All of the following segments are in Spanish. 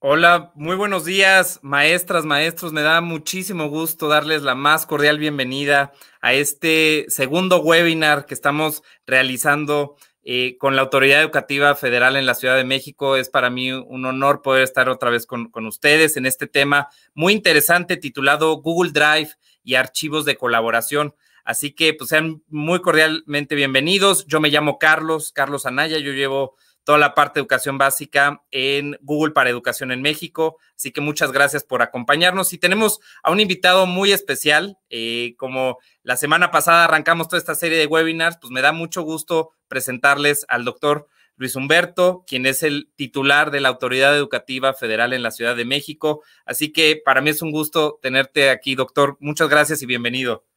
Hola, muy buenos días, maestras, maestros. Me da muchísimo gusto darles la más cordial bienvenida a este segundo webinar que estamos realizando eh, con la Autoridad Educativa Federal en la Ciudad de México. Es para mí un honor poder estar otra vez con, con ustedes en este tema muy interesante titulado Google Drive y archivos de colaboración. Así que pues, sean muy cordialmente bienvenidos. Yo me llamo Carlos, Carlos Anaya, yo llevo toda la parte de educación básica en Google para Educación en México. Así que muchas gracias por acompañarnos. Y tenemos a un invitado muy especial. Eh, como la semana pasada arrancamos toda esta serie de webinars, pues me da mucho gusto presentarles al doctor Luis Humberto, quien es el titular de la Autoridad Educativa Federal en la Ciudad de México. Así que para mí es un gusto tenerte aquí, doctor. Muchas gracias y bienvenido.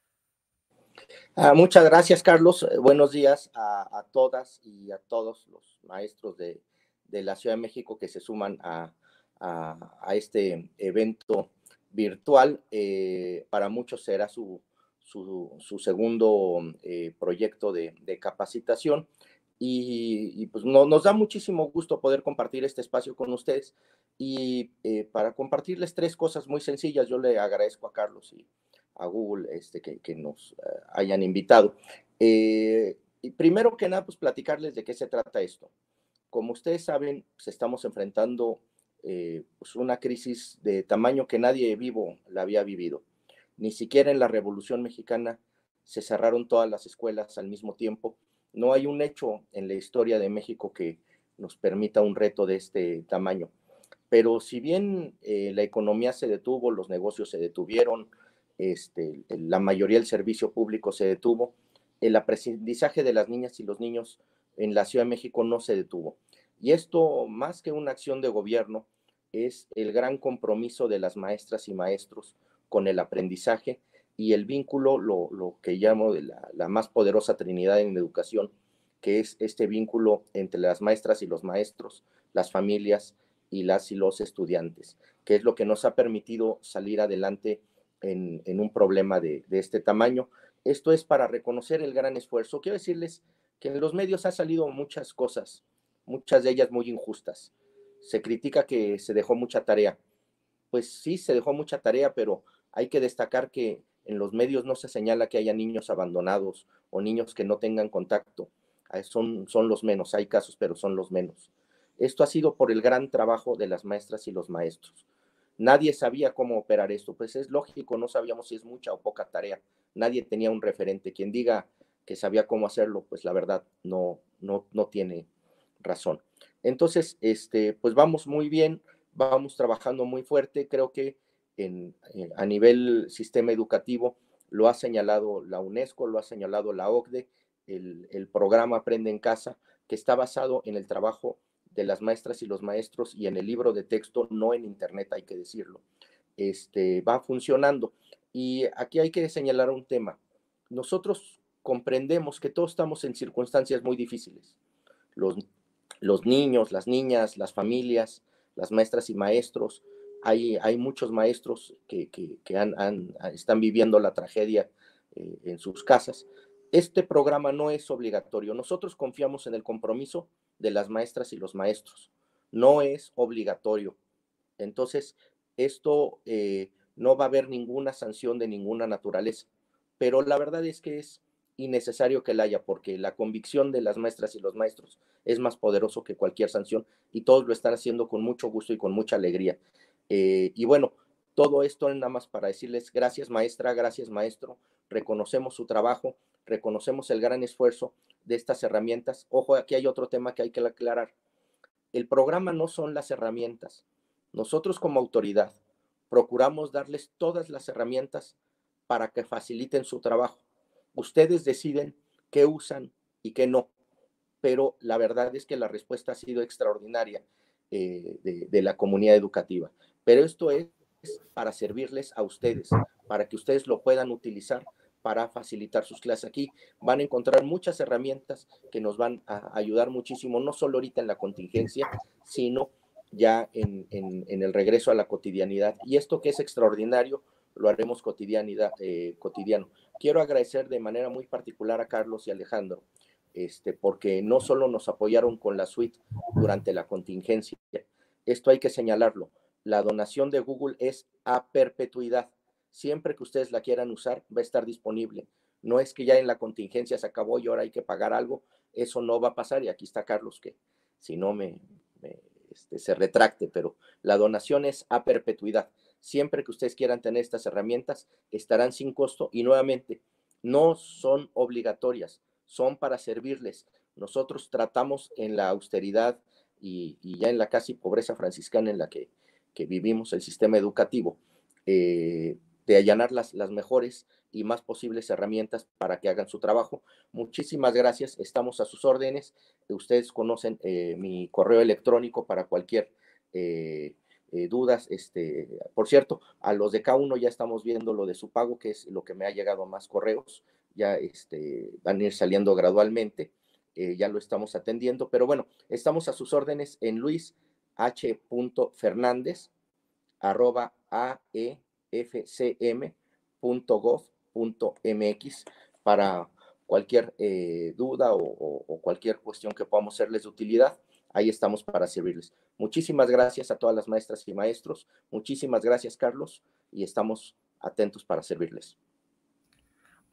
Ah, muchas gracias, Carlos. Eh, buenos días a, todas y a todos los maestros de, la Ciudad de México que se suman a, este evento virtual. Eh, para muchos será su, segundo eh, proyecto de, capacitación. Y, pues nos da muchísimo gusto poder compartir este espacio con ustedes. Y para compartirles tres cosas muy sencillas, yo le agradezco a Carlos y, a Google este, que, nos eh, hayan invitado. Eh, y primero que nada, pues platicarles de qué se trata esto. Como ustedes saben, pues, estamos enfrentando eh, pues, una crisis de tamaño que nadie vivo la había vivido. Ni siquiera en la Revolución Mexicana se cerraron todas las escuelas al mismo tiempo. No hay un hecho en la historia de México que nos permita un reto de este tamaño. Pero si bien la economía se detuvo, los negocios se detuvieron, este, la mayoría del servicio público se detuvo. El aprendizaje de las niñas y los niños en la Ciudad de México no se detuvo. Y esto, más que una acción de gobierno, es el gran compromiso de las maestras y maestros con el aprendizaje y el vínculo, lo, que llamo de la, la, más poderosa trinidad en educación, que es este vínculo entre las maestras y los maestros, las familias y las y los estudiantes, que es lo que nos ha permitido salir adelante en, un problema de, este tamaño. Esto es para reconocer el gran esfuerzo. Quiero decirles que en los medios ha salido muchas cosas, muchas de ellas muy injustas. Se critica que se dejó mucha tarea. Pues sí, se dejó mucha tarea, pero hay que destacar que en los medios no se señala que haya niños abandonados o niños que no tengan contacto. Ah, son los menos, hay casos, pero son los menos. Esto ha sido por el gran trabajo de las maestras y los maestros. Nadie sabía cómo operar esto. Pues es lógico, no sabíamos si es mucha o poca tarea. Nadie tenía un referente. Quien diga que sabía cómo hacerlo, pues la verdad no, no, no tiene razón. Entonces, este, pues vamos muy bien, vamos trabajando muy fuerte. Creo que eh, a nivel sistema educativo lo ha señalado la UNESCO, lo ha señalado la OCDE, el, el programa Aprende en Casa, que está basado en el trabajo de las maestras y los maestros y en el libro de texto, no en Internet, hay que decirlo, este, va funcionando. Y aquí hay que señalar un tema. Nosotros comprendemos que todos estamos en circunstancias muy difíciles. Los, los niños, las niñas, las familias, las maestras y maestros. Hay, hay muchos maestros que, están viviendo la tragedia eh, en sus casas. Este programa no es obligatorio. Nosotros confiamos en el compromiso de las maestras y los maestros. No es obligatorio. Entonces, esto eh, no va a haber ninguna sanción de ninguna naturaleza. Pero la verdad es que es innecesario que la haya, porque la convicción de las maestras y los maestros es más poderoso que cualquier sanción y todos lo están haciendo con mucho gusto y con mucha alegría. Eh, y bueno, todo esto nada más para decirles gracias maestra, gracias maestro, reconocemos su trabajo, reconocemos el gran esfuerzo de estas herramientas. Ojo, aquí hay otro tema que hay que aclarar. El programa no son las herramientas. Nosotros como autoridad procuramos darles todas las herramientas para que faciliten su trabajo. Ustedes deciden qué usan y qué no, pero la verdad es que la respuesta ha sido extraordinaria eh, de, de la comunidad educativa. Pero esto es para servirles a ustedes, para que ustedes lo puedan utilizar para facilitar sus clases. Aquí van a encontrar muchas herramientas que nos van a ayudar muchísimo, no solo ahorita en la contingencia, sino ya en, el regreso a la cotidianidad. Y esto que es extraordinario, lo haremos eh, cotidiano. Quiero agradecer de manera muy particular a Carlos y Alejandro, este, porque no solo nos apoyaron con la suite durante la contingencia, esto hay que señalarlo, la donación de Google es a perpetuidad siempre que ustedes la quieran usar, va a estar disponible. No es que ya en la contingencia se acabó y ahora hay que pagar algo, eso no va a pasar. Y aquí está Carlos, que si no me, este, se retracte, pero la donación es a perpetuidad. Siempre que ustedes quieran tener estas herramientas, estarán sin costo y nuevamente, no son obligatorias, son para servirles. Nosotros tratamos en la austeridad y, ya en la casi pobreza franciscana en la que, vivimos el sistema educativo, eh, de allanar las, las mejores y más posibles herramientas para que hagan su trabajo. Muchísimas gracias, estamos a sus órdenes. Ustedes conocen eh, mi correo electrónico para cualquier eh, eh, dudas. Este, por cierto, a los de K1 ya estamos viendo lo de su pago, que es lo que me ha llegado más correos. Ya este, van a ir saliendo gradualmente. ya lo estamos atendiendo, pero bueno, estamos a sus órdenes en fernández arroba a e fcm.gov.mx para cualquier eh, duda o, o cualquier cuestión que podamos serles de utilidad ahí estamos para servirles. Muchísimas gracias a todas las maestras y maestros. Muchísimas gracias, Carlos, y estamos atentos para servirles.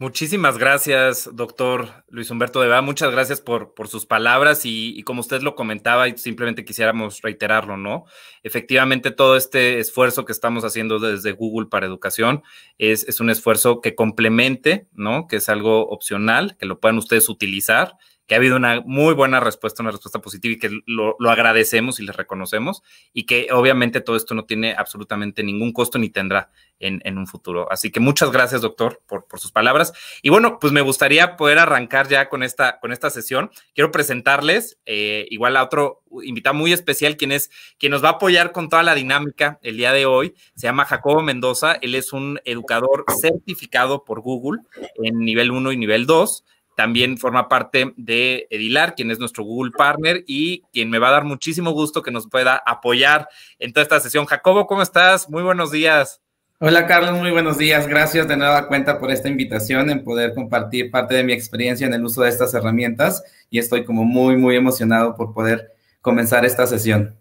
Muchísimas gracias, doctor Luis Humberto de va Muchas gracias por, sus palabras y, como usted lo comentaba, y simplemente quisiéramos reiterarlo, ¿no? Efectivamente, todo este esfuerzo que estamos haciendo desde Google para educación es, es un esfuerzo que complemente, ¿no? Que es algo opcional, que lo puedan ustedes utilizar que ha habido una muy buena respuesta, una respuesta positiva y que lo, agradecemos y le reconocemos y que obviamente todo esto no tiene absolutamente ningún costo ni tendrá en, un futuro. Así que muchas gracias, doctor, por, por, sus palabras. Y bueno, pues me gustaría poder arrancar ya con esta, con esta sesión. Quiero presentarles eh, igual a otro invitado muy especial, quien es quien nos va a apoyar con toda la dinámica el día de hoy. Se llama Jacobo Mendoza. Él es un educador certificado por Google en nivel 1 y nivel 2 también forma parte de Edilar, quien es nuestro Google Partner y quien me va a dar muchísimo gusto que nos pueda apoyar en toda esta sesión. Jacobo, ¿cómo estás? Muy buenos días. Hola Carlos, muy buenos días. Gracias de nueva cuenta por esta invitación en poder compartir parte de mi experiencia en el uso de estas herramientas y estoy como muy, muy emocionado por poder comenzar esta sesión.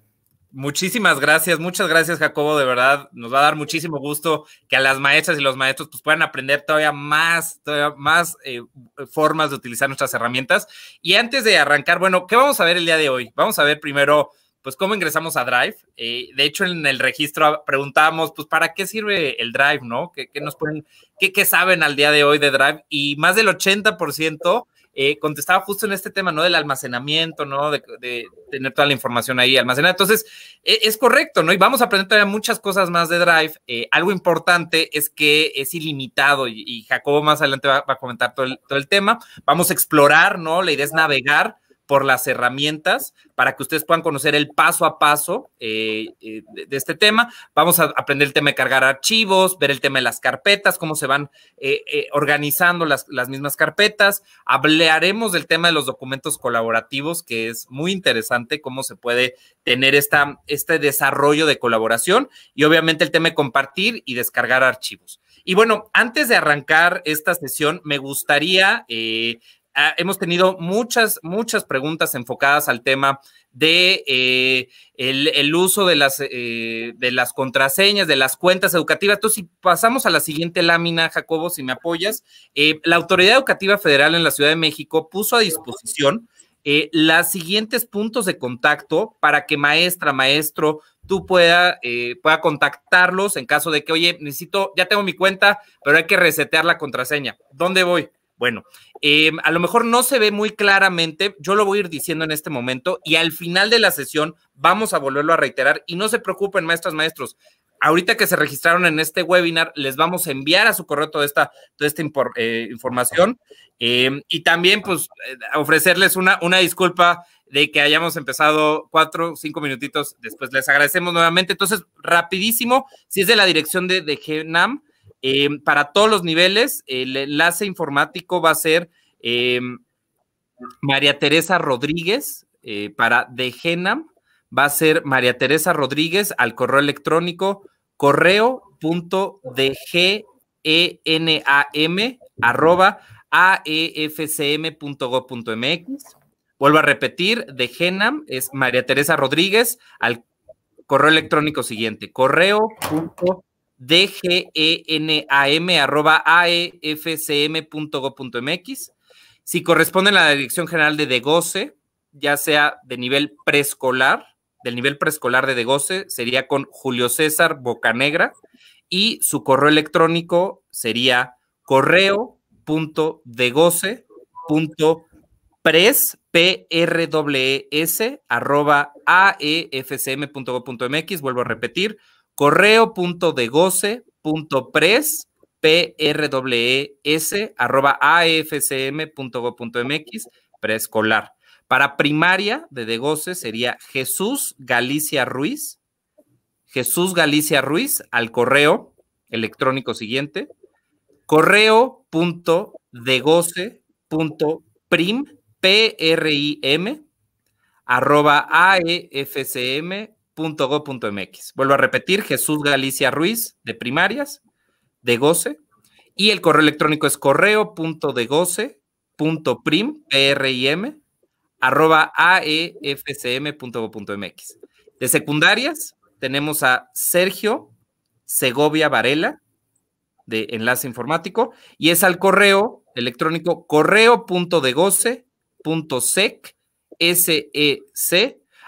Muchísimas gracias, muchas gracias Jacobo, de verdad, nos va a dar muchísimo gusto que a las maestras y los maestros pues, puedan aprender todavía más, todavía más eh, formas de utilizar nuestras herramientas. Y antes de arrancar, bueno, ¿qué vamos a ver el día de hoy? Vamos a ver primero, pues, cómo ingresamos a Drive. Eh, de hecho, en el registro preguntábamos, pues, ¿para qué sirve el Drive, no? ¿Qué, nos pueden, qué saben al día de hoy de Drive? Y más del 80% eh, contestaba justo en este tema, ¿no? Del almacenamiento, ¿no? De, tener toda la información ahí almacenada. Entonces, e, es, correcto, ¿no? Y vamos a aprender todavía muchas cosas más de Drive. Eh, algo importante es que es ilimitado y, Jacobo más adelante va, a comentar todo el, todo el, tema. Vamos a explorar, ¿no? La idea es navegar por las herramientas para que ustedes puedan conocer el paso a paso eh, eh, de, este tema. Vamos a aprender el tema de cargar archivos, ver el tema de las carpetas, cómo se van eh, organizando las, las, mismas carpetas. Hablaremos del tema de los documentos colaborativos, que es muy interesante, cómo se puede tener esta, este desarrollo de colaboración y obviamente el tema de compartir y descargar archivos. Y bueno, antes de arrancar esta sesión, me gustaría Ah, hemos tenido muchas, muchas preguntas enfocadas al tema de eh, el, uso de las, eh, de las contraseñas, de las cuentas educativas. Entonces, si pasamos a la siguiente lámina, Jacobo, si me apoyas, eh, la Autoridad Educativa Federal en la Ciudad de México puso a disposición eh, las siguientes puntos de contacto para que maestra, maestro, tú pueda, pueda contactarlos en caso de que, oye, necesito, ya tengo mi cuenta, pero hay que resetear la contraseña. ¿Dónde voy? Bueno, em, a lo mejor no se ve muy claramente, yo lo voy a ir diciendo en este momento y al final de la sesión vamos a volverlo a reiterar y no se preocupen, maestras, maestros. Ahorita que se registraron en este webinar, les vamos a enviar a su correo toda esta, toda esta eh, información em, y también pues eh, ofrecerles una, una disculpa de que hayamos empezado cuatro, cinco minutitos después. Les agradecemos nuevamente. Entonces, rapidísimo, si es de la dirección de, de GENAM, eh, para todos los niveles, el enlace informático va a ser eh, María Teresa Rodríguez eh, para Degenam. Va a ser María Teresa Rodríguez al correo electrónico e m arroba aefcm.gov.mx. Vuelvo a repetir, de Genam es María Teresa Rodríguez al correo electrónico siguiente, correo punto e MX e Si corresponde a la Dirección General de Degoce, ya sea de nivel preescolar, del nivel preescolar de Degoce, sería con Julio César Bocanegra y su correo electrónico sería correo.degoce.pres, e arroba MX, Vuelvo a repetir, correo.degoce.pres e arroba preescolar. Para primaria de Degoce sería Jesús Galicia Ruiz, Jesús Galicia Ruiz al correo electrónico siguiente, correo.degoce.prim, p arroba AEFCM .go.mx. Vuelvo a repetir, Jesús Galicia Ruiz de primarias, de goce, y el correo electrónico es correo.degoce.prim, prim, arroba aefcm.go.mx. De secundarias tenemos a Sergio Segovia Varela de Enlace Informático y es al correo electrónico correo.degoce.sec, sec, e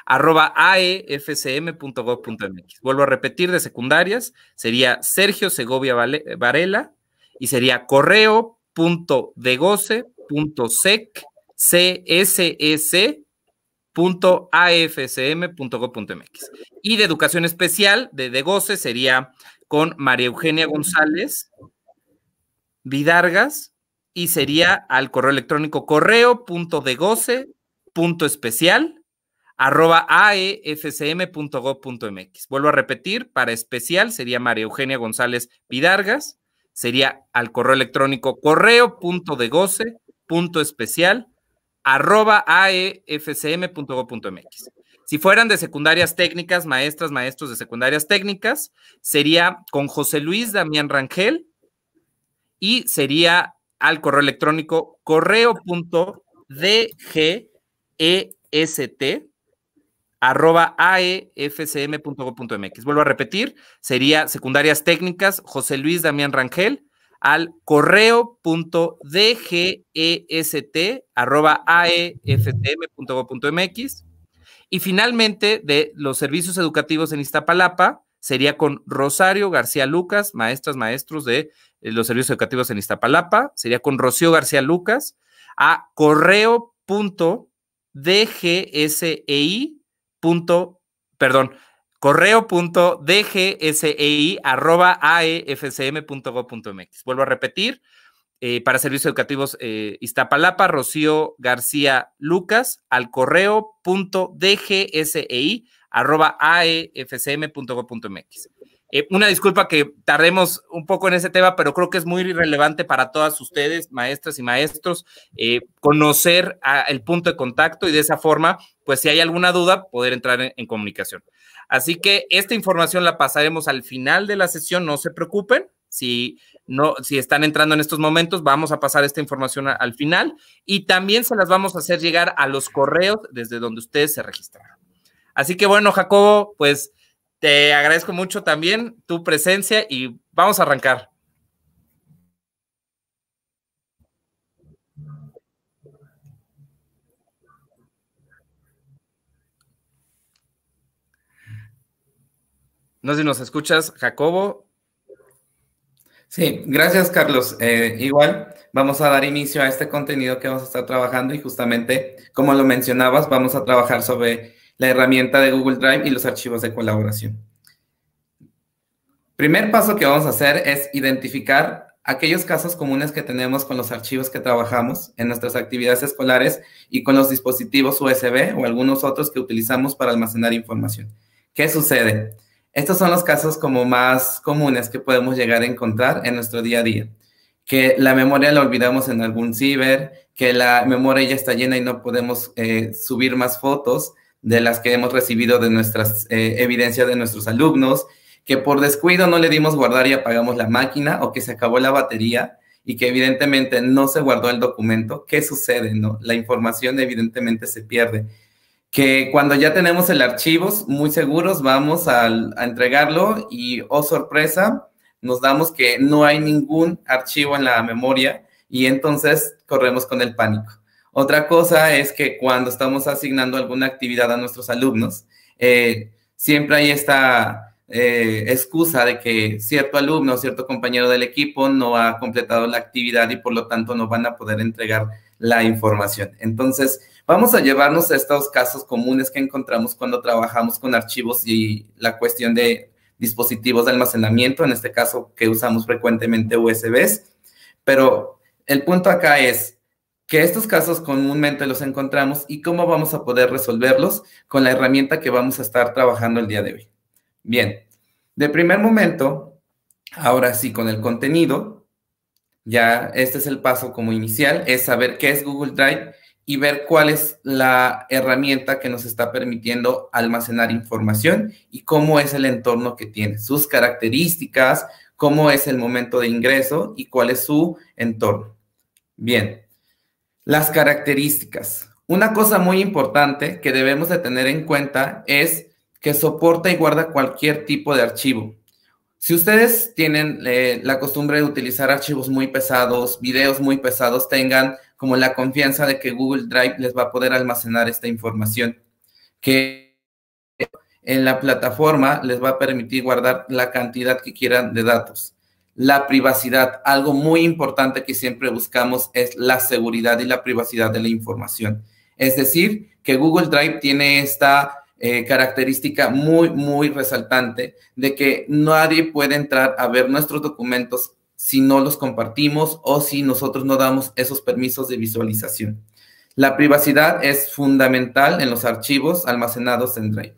arroba aefcm.gov.mx. Vuelvo a repetir de secundarias, sería Sergio Segovia Varela y sería punto e e Y de educación especial de Degoce sería con María Eugenia González Vidargas y sería al correo electrónico correo.degoce.especial arroba aefcm.gov.mx. Vuelvo a repetir, para especial sería María Eugenia González Vidargas, sería al correo electrónico correo.degoce.especial arroba aefcm.gov.mx. Si fueran de secundarias técnicas, maestras, maestros de secundarias técnicas, sería con José Luis Damián Rangel y sería al correo electrónico correo.dgest arroba aefcm.go.mx. Vuelvo a repetir, sería secundarias técnicas José Luis Damián Rangel al correo.dgest arroba aefcm.gov.mx. Y finalmente, de los servicios educativos en Iztapalapa, sería con Rosario García Lucas, maestras, maestros de eh, los servicios educativos en Iztapalapa, sería con Rocío García Lucas a correo.dgsei punto, perdón, correo.dgsei.aefcm.gov.mx. Vuelvo a repetir, eh, para servicios educativos eh, Iztapalapa, Rocío García Lucas, al e e mx eh, una disculpa que tardemos un poco en ese tema, pero creo que es muy relevante para todas ustedes, maestras y maestros, eh, conocer el punto de contacto y de esa forma, pues si hay alguna duda, poder entrar en, comunicación. Así que esta información la pasaremos al final de la sesión, no se preocupen, si no, si están entrando en estos momentos, vamos a pasar esta información al final y también se las vamos a hacer llegar a los correos desde donde ustedes se registraron. Así que bueno, Jacobo, pues te agradezco mucho también tu presencia y vamos a arrancar. No sé si nos escuchas, Jacobo. Sí, gracias Carlos. Eh, igual vamos a dar inicio a este contenido que vamos a estar trabajando y justamente, como lo mencionabas, vamos a trabajar sobre la herramienta de Google Drive y los archivos de colaboración. Primer paso que vamos a hacer es identificar aquellos casos comunes que tenemos con los archivos que trabajamos en nuestras actividades escolares y con los dispositivos USB o algunos otros que utilizamos para almacenar información. ¿Qué sucede? Estos son los casos como más comunes que podemos llegar a encontrar en nuestro día a día. Que la memoria la olvidamos en algún ciber, que la memoria ya está llena y no podemos eh, subir más fotos, de las que hemos recibido de nuestras eh, evidencias de nuestros alumnos, que por descuido no le dimos guardar y apagamos la máquina o que se acabó la batería y que evidentemente no se guardó el documento, ¿qué sucede? La información evidentemente se pierde. Que cuando ya tenemos el archivo, muy seguros, vamos a, a entregarlo y, oh sorpresa, nos damos que no hay ningún archivo en la memoria y entonces corremos con el pánico. Otra cosa es que cuando estamos asignando alguna actividad a nuestros alumnos, eh, siempre hay esta eh, excusa de que cierto alumno, cierto compañero del equipo no ha completado la actividad y por lo tanto no van a poder entregar la información. Entonces, vamos a llevarnos a estos casos comunes que encontramos cuando trabajamos con archivos y la cuestión de dispositivos de almacenamiento, en este caso que usamos frecuentemente USBs, pero el punto acá es, que estos casos comúnmente los encontramos y cómo vamos a poder resolverlos con la herramienta que vamos a estar trabajando el día de hoy. Bien, de primer momento, ahora sí con el contenido, ya este es el paso como inicial, es saber qué es Google Drive y ver cuál es la herramienta que nos está permitiendo almacenar información y cómo es el entorno que tiene, sus características, cómo es el momento de ingreso y cuál es su entorno. Bien, las características. Una cosa muy importante que debemos de tener en cuenta es que soporta y guarda cualquier tipo de archivo. Si ustedes tienen eh, la costumbre de utilizar archivos muy pesados, videos muy pesados, tengan como la confianza de que Google Drive les va a poder almacenar esta información, que en la plataforma les va a permitir guardar la cantidad que quieran de datos la privacidad. Algo muy importante que siempre buscamos es la seguridad y la privacidad de la información. Es decir, que Google Drive tiene esta eh, característica muy, muy resaltante de que nadie puede entrar a ver nuestros documentos si no los compartimos o si nosotros no damos esos permisos de visualización. La privacidad es fundamental en los archivos almacenados en Drive.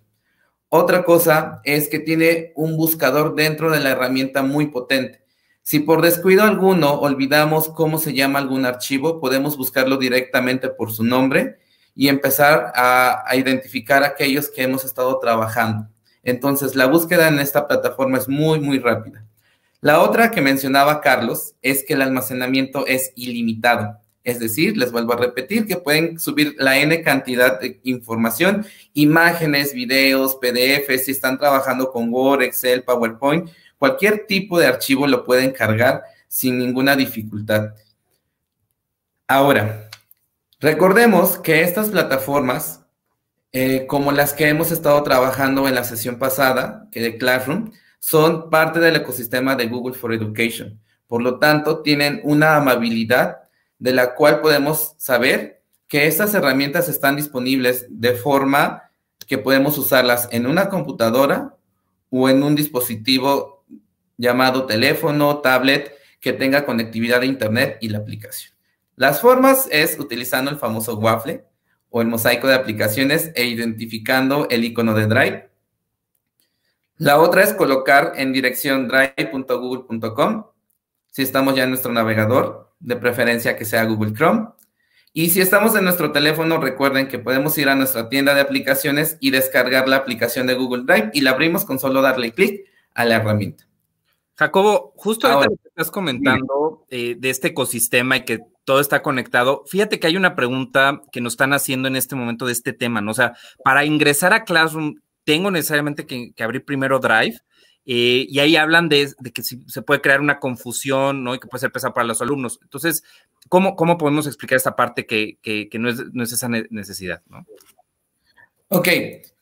Otra cosa es que tiene un buscador dentro de la herramienta muy potente. Si por descuido alguno olvidamos cómo se llama algún archivo, podemos buscarlo directamente por su nombre y empezar a, identificar aquellos que hemos estado trabajando. Entonces, la búsqueda en esta plataforma es muy, muy rápida. La otra que mencionaba Carlos es que el almacenamiento es ilimitado. Es decir, les vuelvo a repetir que pueden subir la N cantidad de información, imágenes, videos, PDFs, si están trabajando con Word, Excel, PowerPoint, Cualquier tipo de archivo lo pueden cargar sin ninguna dificultad. Ahora, recordemos que estas plataformas, eh, como las que hemos estado trabajando en la sesión pasada, que de Classroom, son parte del ecosistema de Google for Education. Por lo tanto, tienen una amabilidad de la cual podemos saber que estas herramientas están disponibles de forma que podemos usarlas en una computadora o en un dispositivo llamado teléfono, tablet, que tenga conectividad de Internet y la aplicación. Las formas es utilizando el famoso waffle o el mosaico de aplicaciones e identificando el icono de Drive. La otra es colocar en dirección drive.google.com si estamos ya en nuestro navegador, de preferencia que sea Google Chrome. Y si estamos en nuestro teléfono, recuerden que podemos ir a nuestra tienda de aplicaciones y descargar la aplicación de Google Drive y la abrimos con solo darle clic a la herramienta. Jacobo, justo que estás comentando eh, de este ecosistema y que todo está conectado, fíjate que hay una pregunta que nos están haciendo en este momento de este tema, ¿no? O sea, para ingresar a Classroom, tengo necesariamente que, abrir primero Drive. Eh, y ahí hablan de, que se puede crear una confusión, ¿no? Y que puede ser pesado para los alumnos. Entonces, ¿cómo, cómo podemos explicar esta parte que, no, es, no, es, esa necesidad, ¿no? Ok,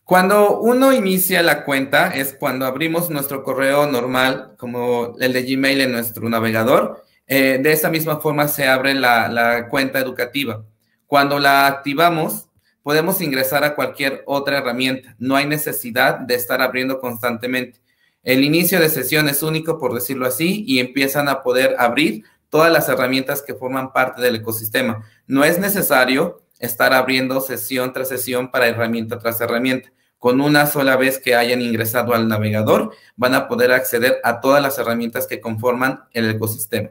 cuando uno inicia la cuenta es cuando abrimos nuestro correo normal, como el de Gmail en nuestro navegador. Eh, de esa misma forma se abre la cuenta educativa. Cuando la activamos, podemos ingresar a cualquier otra herramienta. No hay necesidad de estar abriendo constantemente. El inicio de sesión es único, por decirlo así, y empiezan a poder abrir todas las herramientas que forman parte del ecosistema. No es necesario estar abriendo sesión tras sesión para herramienta tras herramienta. Con una sola vez que hayan ingresado al navegador, van a poder acceder a todas las herramientas que conforman el ecosistema.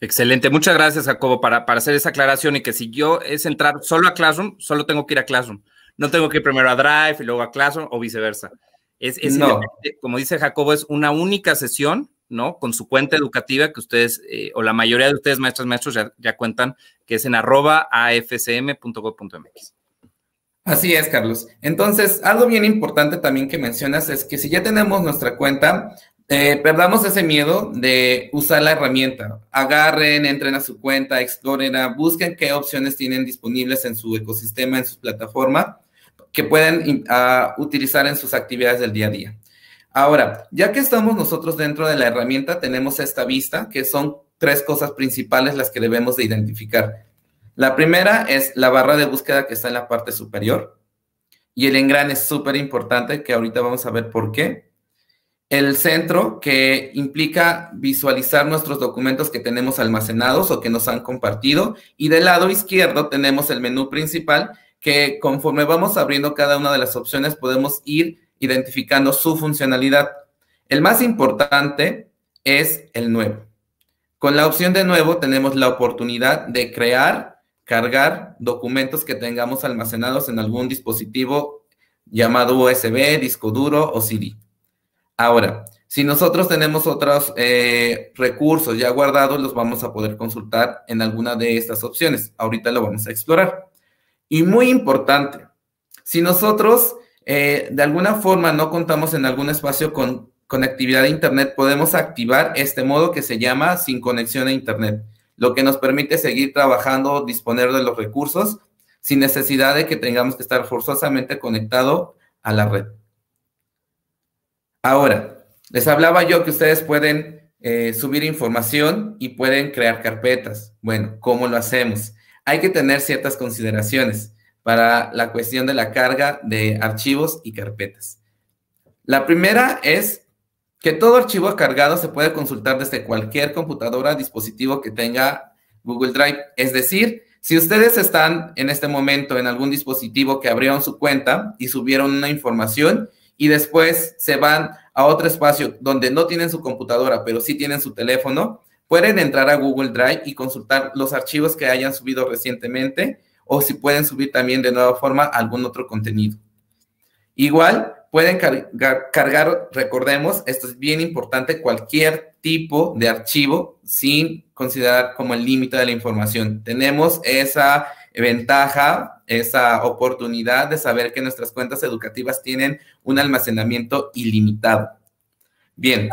Excelente, muchas gracias Jacobo para, para hacer esa aclaración y que si yo es entrar solo a Classroom, solo tengo que ir a Classroom. No tengo que ir primero a Drive y luego a Classroom o viceversa. Es, como dice Jacobo, es una única sesión, ¿no? Con su cuenta educativa que ustedes, eh, o la mayoría de ustedes, maestros, maestros, ya, cuentan, que es en arroba afcm.gov.mx. Así es, Carlos. Entonces, algo bien importante también que mencionas es que si ya tenemos nuestra cuenta, eh, perdamos ese miedo de usar la herramienta. Agarren, entren a su cuenta, exploren, busquen qué opciones tienen disponibles en su ecosistema, en su plataforma, que pueden ah, utilizar en sus actividades del día a día. Ahora, ya que estamos nosotros dentro de la herramienta, tenemos esta vista, que son tres cosas principales las que debemos de identificar. La primera es la barra de búsqueda que está en la parte superior. Y el engrane es súper importante, que ahorita vamos a ver por qué. El centro, que implica visualizar nuestros documentos que tenemos almacenados o que nos han compartido. Y del lado izquierdo tenemos el menú principal, que conforme vamos abriendo cada una de las opciones, podemos ir identificando su funcionalidad. El más importante es el nuevo. Con la opción de nuevo tenemos la oportunidad de crear cargar documentos que tengamos almacenados en algún dispositivo llamado USB, disco duro o CD. Ahora, si nosotros tenemos otros eh, recursos ya guardados, los vamos a poder consultar en alguna de estas opciones. Ahorita lo vamos a explorar. Y muy importante, si nosotros eh, de alguna forma no contamos en algún espacio con conectividad a Internet, podemos activar este modo que se llama sin conexión a Internet lo que nos permite seguir trabajando, disponer de los recursos sin necesidad de que tengamos que estar forzosamente conectado a la red. Ahora, les hablaba yo que ustedes pueden eh, subir información y pueden crear carpetas. Bueno, ¿cómo lo hacemos? Hay que tener ciertas consideraciones para la cuestión de la carga de archivos y carpetas. La primera es que todo archivo cargado se puede consultar desde cualquier computadora, dispositivo que tenga Google Drive. Es decir, si ustedes están en este momento en algún dispositivo que abrieron su cuenta y subieron una información y después se van a otro espacio donde no tienen su computadora, pero sí tienen su teléfono, pueden entrar a Google Drive y consultar los archivos que hayan subido recientemente o si pueden subir también de nueva forma algún otro contenido. Igual, Pueden cargar, recordemos, esto es bien importante, cualquier tipo de archivo sin considerar como el límite de la información. Tenemos esa ventaja, esa oportunidad de saber que nuestras cuentas educativas tienen un almacenamiento ilimitado. Bien,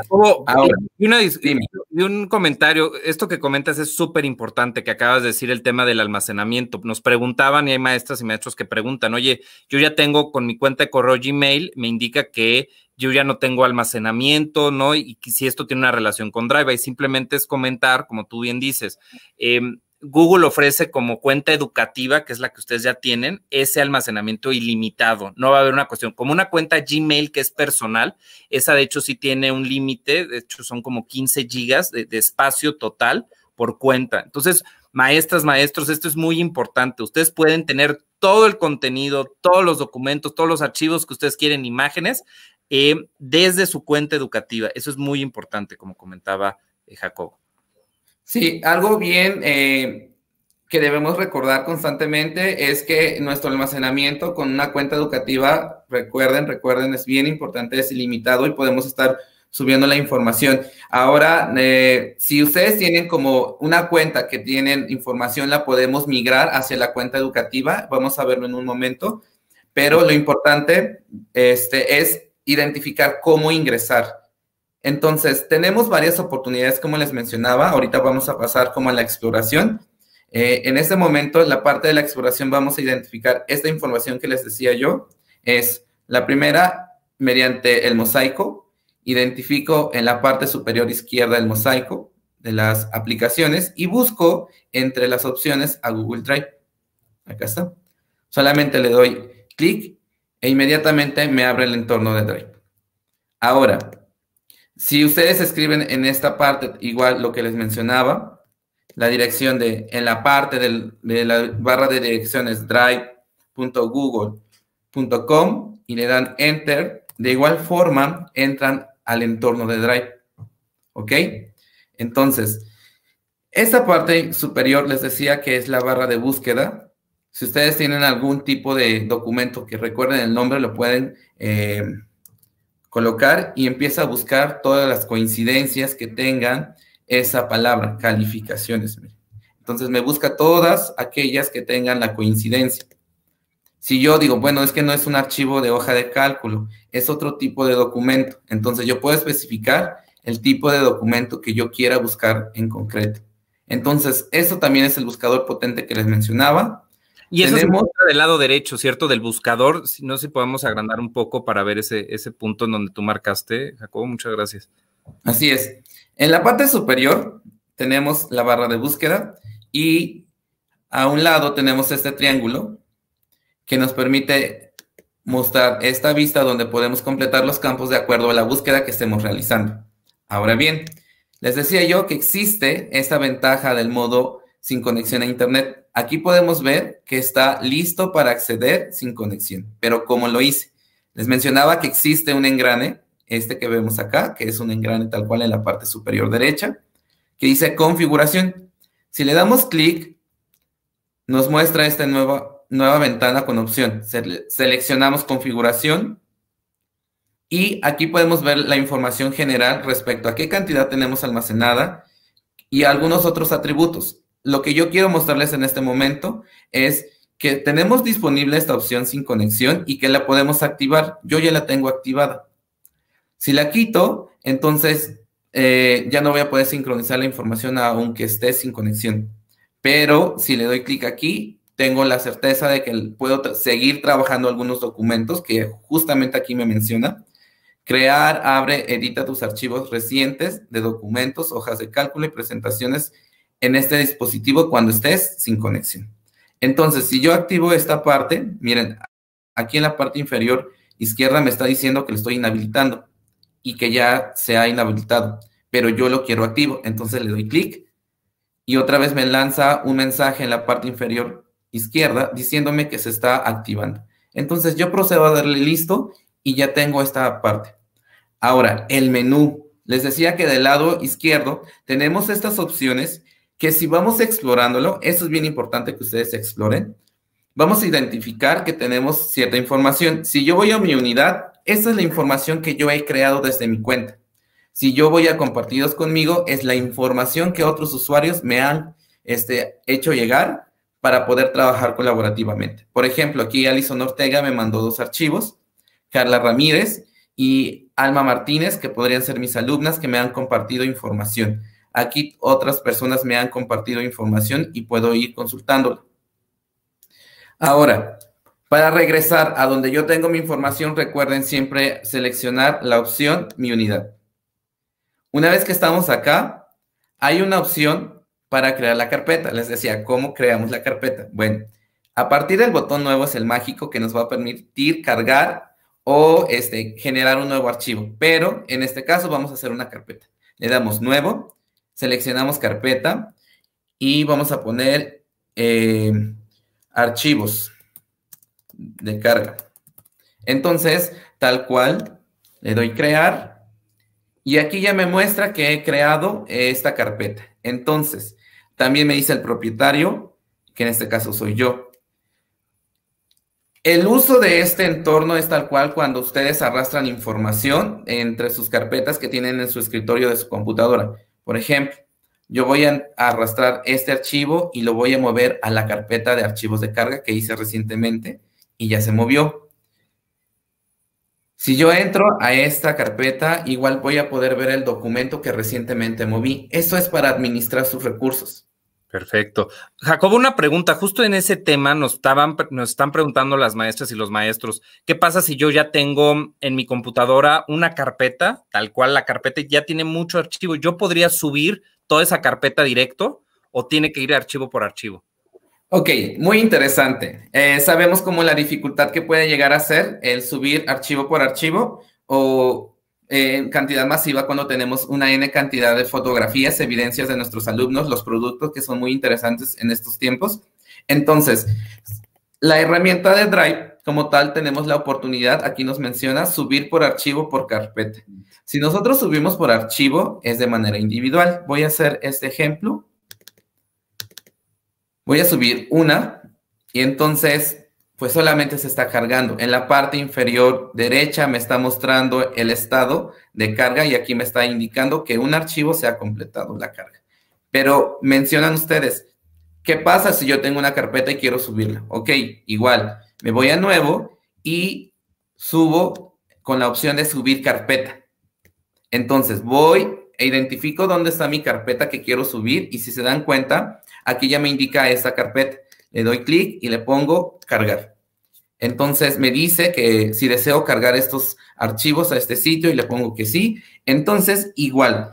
un comentario, esto que comentas es súper importante, que acabas de decir el tema del almacenamiento. Nos preguntaban, y hay maestras y maestros que preguntan, oye, yo ya tengo con mi cuenta de correo Gmail, me indica que yo ya no tengo almacenamiento, ¿no? Y, si esto tiene una relación con Drive, y simplemente es comentar, como tú bien dices, eh, Google ofrece como cuenta educativa, que es la que ustedes ya tienen, ese almacenamiento ilimitado. No va a haber una cuestión. Como una cuenta Gmail que es personal, esa de hecho sí tiene un límite, de hecho son como 15 gigas de, espacio total por cuenta. Entonces, maestras, maestros, esto es muy importante. Ustedes pueden tener todo el contenido, todos los documentos, todos los archivos que ustedes quieren, imágenes, eh, desde su cuenta educativa. Eso es muy importante, como comentaba eh, Jacobo. Sí, algo bien eh, que debemos recordar constantemente es que nuestro almacenamiento con una cuenta educativa, recuerden, recuerden, es bien importante, es ilimitado y podemos estar subiendo la información. Ahora, eh, si ustedes tienen como una cuenta que tienen información, la podemos migrar hacia la cuenta educativa, vamos a verlo en un momento, pero lo importante este, es identificar cómo ingresar. Entonces, tenemos varias oportunidades, como les mencionaba. Ahorita vamos a pasar como a la exploración. Eh, en este momento, en la parte de la exploración, vamos a identificar esta información que les decía yo. Es la primera, mediante el mosaico, identifico en la parte superior izquierda el mosaico de las aplicaciones y busco entre las opciones a Google Drive. Acá está. Solamente le doy clic e inmediatamente me abre el entorno de Drive. Ahora, si ustedes escriben en esta parte, igual lo que les mencionaba, la dirección de, en la parte de la barra de direcciones drive.google.com y le dan enter, de igual forma entran al entorno de drive. ¿Ok? Entonces, esta parte superior les decía que es la barra de búsqueda. Si ustedes tienen algún tipo de documento que recuerden el nombre, lo pueden... Eh, colocar y empieza a buscar todas las coincidencias que tengan esa palabra, calificaciones. Entonces me busca todas aquellas que tengan la coincidencia. Si yo digo, bueno, es que no es un archivo de hoja de cálculo, es otro tipo de documento. Entonces yo puedo especificar el tipo de documento que yo quiera buscar en concreto. Entonces, eso también es el buscador potente que les mencionaba. Y eso se muestra del lado derecho, ¿cierto? Del buscador. Si no, si podemos agrandar un poco para ver ese, ese punto en donde tú marcaste, Jacobo. Muchas gracias. Así es. En la parte superior tenemos la barra de búsqueda y a un lado tenemos este triángulo que nos permite mostrar esta vista donde podemos completar los campos de acuerdo a la búsqueda que estemos realizando. Ahora bien, les decía yo que existe esta ventaja del modo sin conexión a Internet. Aquí podemos ver que está listo para acceder sin conexión, pero ¿cómo lo hice? Les mencionaba que existe un engrane, este que vemos acá, que es un engrane tal cual en la parte superior derecha, que dice configuración. Si le damos clic, nos muestra esta nueva, nueva ventana con opción. seleccionamos configuración y aquí podemos ver la información general respecto a qué cantidad tenemos almacenada y algunos otros atributos lo que yo quiero mostrarles en este momento es que tenemos disponible esta opción sin conexión y que la podemos activar. Yo ya la tengo activada. Si la quito, entonces eh, ya no voy a poder sincronizar la información aunque esté sin conexión. Pero si le doy clic aquí, tengo la certeza de que puedo seguir trabajando algunos documentos que justamente aquí me menciona. Crear, abre, edita tus archivos recientes de documentos, hojas de cálculo y presentaciones en este dispositivo cuando estés sin conexión. Entonces, si yo activo esta parte, miren, aquí en la parte inferior izquierda me está diciendo que lo estoy inhabilitando y que ya se ha inhabilitado, pero yo lo quiero activo. Entonces le doy clic y otra vez me lanza un mensaje en la parte inferior izquierda diciéndome que se está activando. Entonces yo procedo a darle listo y ya tengo esta parte. Ahora, el menú. Les decía que del lado izquierdo tenemos estas opciones que si vamos explorándolo, eso es bien importante que ustedes exploren, vamos a identificar que tenemos cierta información. Si yo voy a mi unidad, esa es la información que yo he creado desde mi cuenta. Si yo voy a compartidos conmigo, es la información que otros usuarios me han este, hecho llegar para poder trabajar colaborativamente. Por ejemplo, aquí Alison Ortega me mandó dos archivos, Carla Ramírez y Alma Martínez, que podrían ser mis alumnas que me han compartido información. Aquí otras personas me han compartido información y puedo ir consultándola. Ahora, para regresar a donde yo tengo mi información, recuerden siempre seleccionar la opción Mi unidad. Una vez que estamos acá, hay una opción para crear la carpeta. Les decía, ¿cómo creamos la carpeta? Bueno, a partir del botón nuevo es el mágico que nos va a permitir cargar o este, generar un nuevo archivo. Pero en este caso vamos a hacer una carpeta. Le damos nuevo seleccionamos carpeta y vamos a poner eh, archivos de carga. Entonces, tal cual, le doy crear y aquí ya me muestra que he creado esta carpeta. Entonces, también me dice el propietario, que en este caso soy yo. El uso de este entorno es tal cual cuando ustedes arrastran información entre sus carpetas que tienen en su escritorio de su computadora. Por ejemplo, yo voy a arrastrar este archivo y lo voy a mover a la carpeta de archivos de carga que hice recientemente y ya se movió. Si yo entro a esta carpeta, igual voy a poder ver el documento que recientemente moví. Eso es para administrar sus recursos. Perfecto. Jacobo, una pregunta. Justo en ese tema nos, estaban, nos están preguntando las maestras y los maestros, ¿qué pasa si yo ya tengo en mi computadora una carpeta, tal cual la carpeta ya tiene mucho archivo? ¿Yo podría subir toda esa carpeta directo o tiene que ir archivo por archivo? Ok, muy interesante. Eh, sabemos cómo la dificultad que puede llegar a ser el subir archivo por archivo o en cantidad masiva cuando tenemos una N cantidad de fotografías, evidencias de nuestros alumnos, los productos que son muy interesantes en estos tiempos. Entonces, la herramienta de Drive, como tal, tenemos la oportunidad, aquí nos menciona, subir por archivo por carpeta. Si nosotros subimos por archivo, es de manera individual. Voy a hacer este ejemplo. Voy a subir una y entonces pues solamente se está cargando. En la parte inferior derecha me está mostrando el estado de carga y aquí me está indicando que un archivo se ha completado la carga. Pero mencionan ustedes, ¿qué pasa si yo tengo una carpeta y quiero subirla? Ok, igual, me voy a nuevo y subo con la opción de subir carpeta. Entonces voy e identifico dónde está mi carpeta que quiero subir y si se dan cuenta, aquí ya me indica esa carpeta. Le doy clic y le pongo cargar. Entonces me dice que si deseo cargar estos archivos a este sitio y le pongo que sí. Entonces, igual,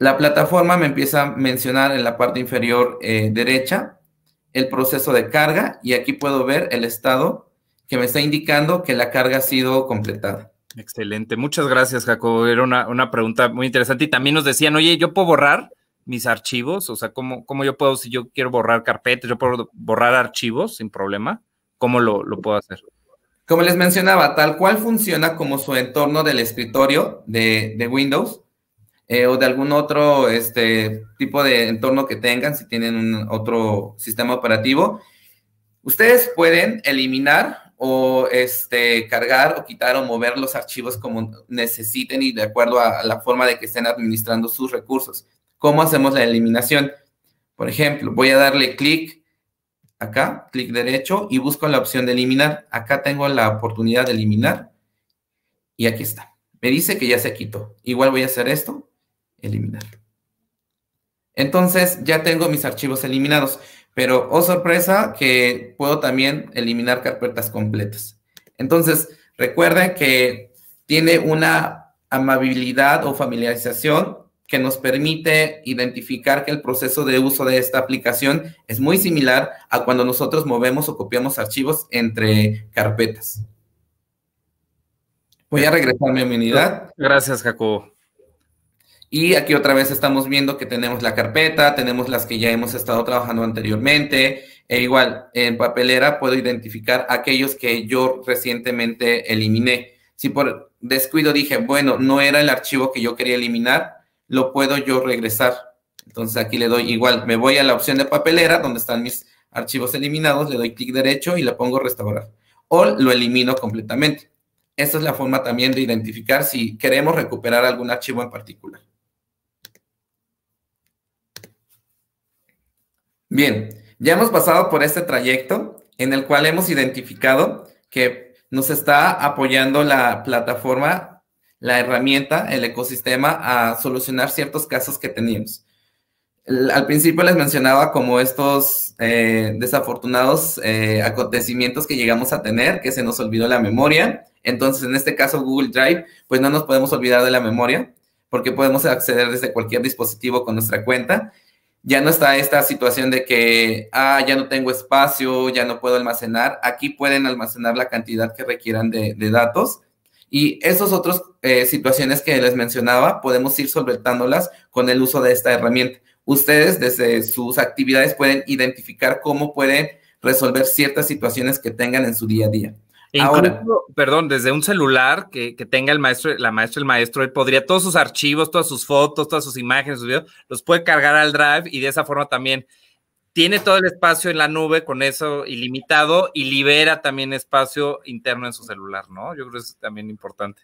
la plataforma me empieza a mencionar en la parte inferior eh, derecha el proceso de carga y aquí puedo ver el estado que me está indicando que la carga ha sido completada. Excelente. Muchas gracias, Jacobo. Era una, pregunta muy interesante y también nos decían, oye, ¿yo puedo borrar? mis archivos? O sea, ¿cómo, ¿cómo, yo puedo, si yo quiero borrar carpetas, yo puedo borrar archivos sin problema? cómo lo, lo puedo hacer? Como les mencionaba, tal cual funciona como su entorno del escritorio de, Windows eh, o de algún otro este, tipo de entorno que tengan, si tienen un, otro sistema operativo. Ustedes pueden eliminar o este, cargar o quitar o mover los archivos como necesiten y de acuerdo a, a la forma de que estén administrando sus recursos. ¿Cómo hacemos la eliminación? Por ejemplo, voy a darle clic acá, clic derecho y busco la opción de eliminar. Acá tengo la oportunidad de eliminar y aquí está. Me dice que ya se quitó. Igual voy a hacer esto, eliminar. Entonces ya tengo mis archivos eliminados, pero oh sorpresa que puedo también eliminar carpetas completas. Entonces recuerden que tiene una amabilidad o familiarización que nos permite identificar que el proceso de uso de esta aplicación es muy similar a cuando nosotros movemos o copiamos archivos entre carpetas. Voy a regresar a mi unidad. Gracias, Jacobo. Y aquí otra vez estamos viendo que tenemos la carpeta, tenemos las que ya hemos estado trabajando anteriormente. E igual, en papelera puedo identificar aquellos que yo recientemente eliminé. Si por descuido dije, bueno, no era el archivo que yo quería eliminar, lo puedo yo regresar. Entonces aquí le doy igual, me voy a la opción de papelera donde están mis archivos eliminados, le doy clic derecho y le pongo restaurar o lo elimino completamente. Esta es la forma también de identificar si queremos recuperar algún archivo en particular. Bien, ya hemos pasado por este trayecto en el cual hemos identificado que nos está apoyando la plataforma la herramienta, el ecosistema, a solucionar ciertos casos que teníamos. Al principio les mencionaba como estos eh, desafortunados eh, acontecimientos que llegamos a tener, que se nos olvidó la memoria. Entonces, en este caso, Google Drive, pues no nos podemos olvidar de la memoria, porque podemos acceder desde cualquier dispositivo con nuestra cuenta. Ya no está esta situación de que, ah, ya no tengo espacio, ya no puedo almacenar. Aquí pueden almacenar la cantidad que requieran de datos y esas otras eh, situaciones que les mencionaba, podemos ir solventándolas con el uso de esta herramienta. Ustedes desde sus actividades pueden identificar cómo pueden resolver ciertas situaciones que tengan en su día a día. E Ahora, perdón, desde un celular que, tenga el maestro, la maestra, el maestro, él podría todos sus archivos, todas sus fotos, todas sus imágenes, sus videos, los puede cargar al drive y de esa forma también tiene todo el espacio en la nube con eso ilimitado y libera también espacio interno en su celular, ¿no? Yo creo que es también importante.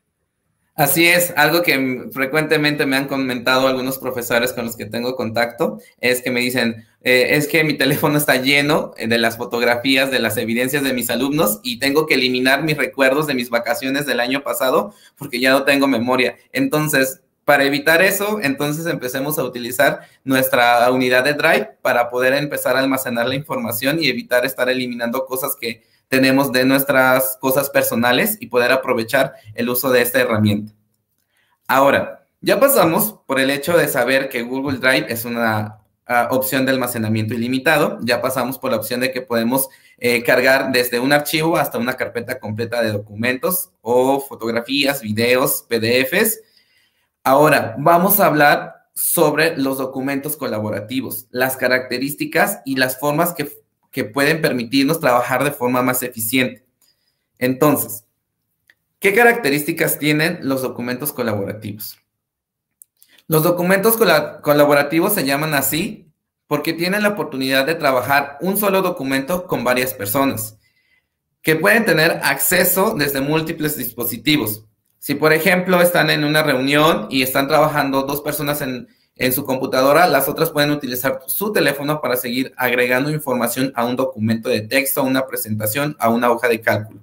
Así es, algo que frecuentemente me han comentado algunos profesores con los que tengo contacto es que me dicen, eh, es que mi teléfono está lleno de las fotografías, de las evidencias de mis alumnos y tengo que eliminar mis recuerdos de mis vacaciones del año pasado porque ya no tengo memoria. Entonces, para evitar eso, entonces empecemos a utilizar nuestra unidad de Drive para poder empezar a almacenar la información y evitar estar eliminando cosas que tenemos de nuestras cosas personales y poder aprovechar el uso de esta herramienta. Ahora, ya pasamos por el hecho de saber que Google Drive es una ah, opción de almacenamiento ilimitado, ya pasamos por la opción de que podemos eh, cargar desde un archivo hasta una carpeta completa de documentos o fotografías, videos, PDFs Ahora, vamos a hablar sobre los documentos colaborativos, las características y las formas que, pueden permitirnos trabajar de forma más eficiente. Entonces, ¿qué características tienen los documentos colaborativos? Los documentos colaborativos se llaman así porque tienen la oportunidad de trabajar un solo documento con varias personas, que pueden tener acceso desde múltiples dispositivos, si, por ejemplo, están en una reunión y están trabajando dos personas en, su computadora, las otras pueden utilizar su teléfono para seguir agregando información a un documento de texto, a una presentación, a una hoja de cálculo.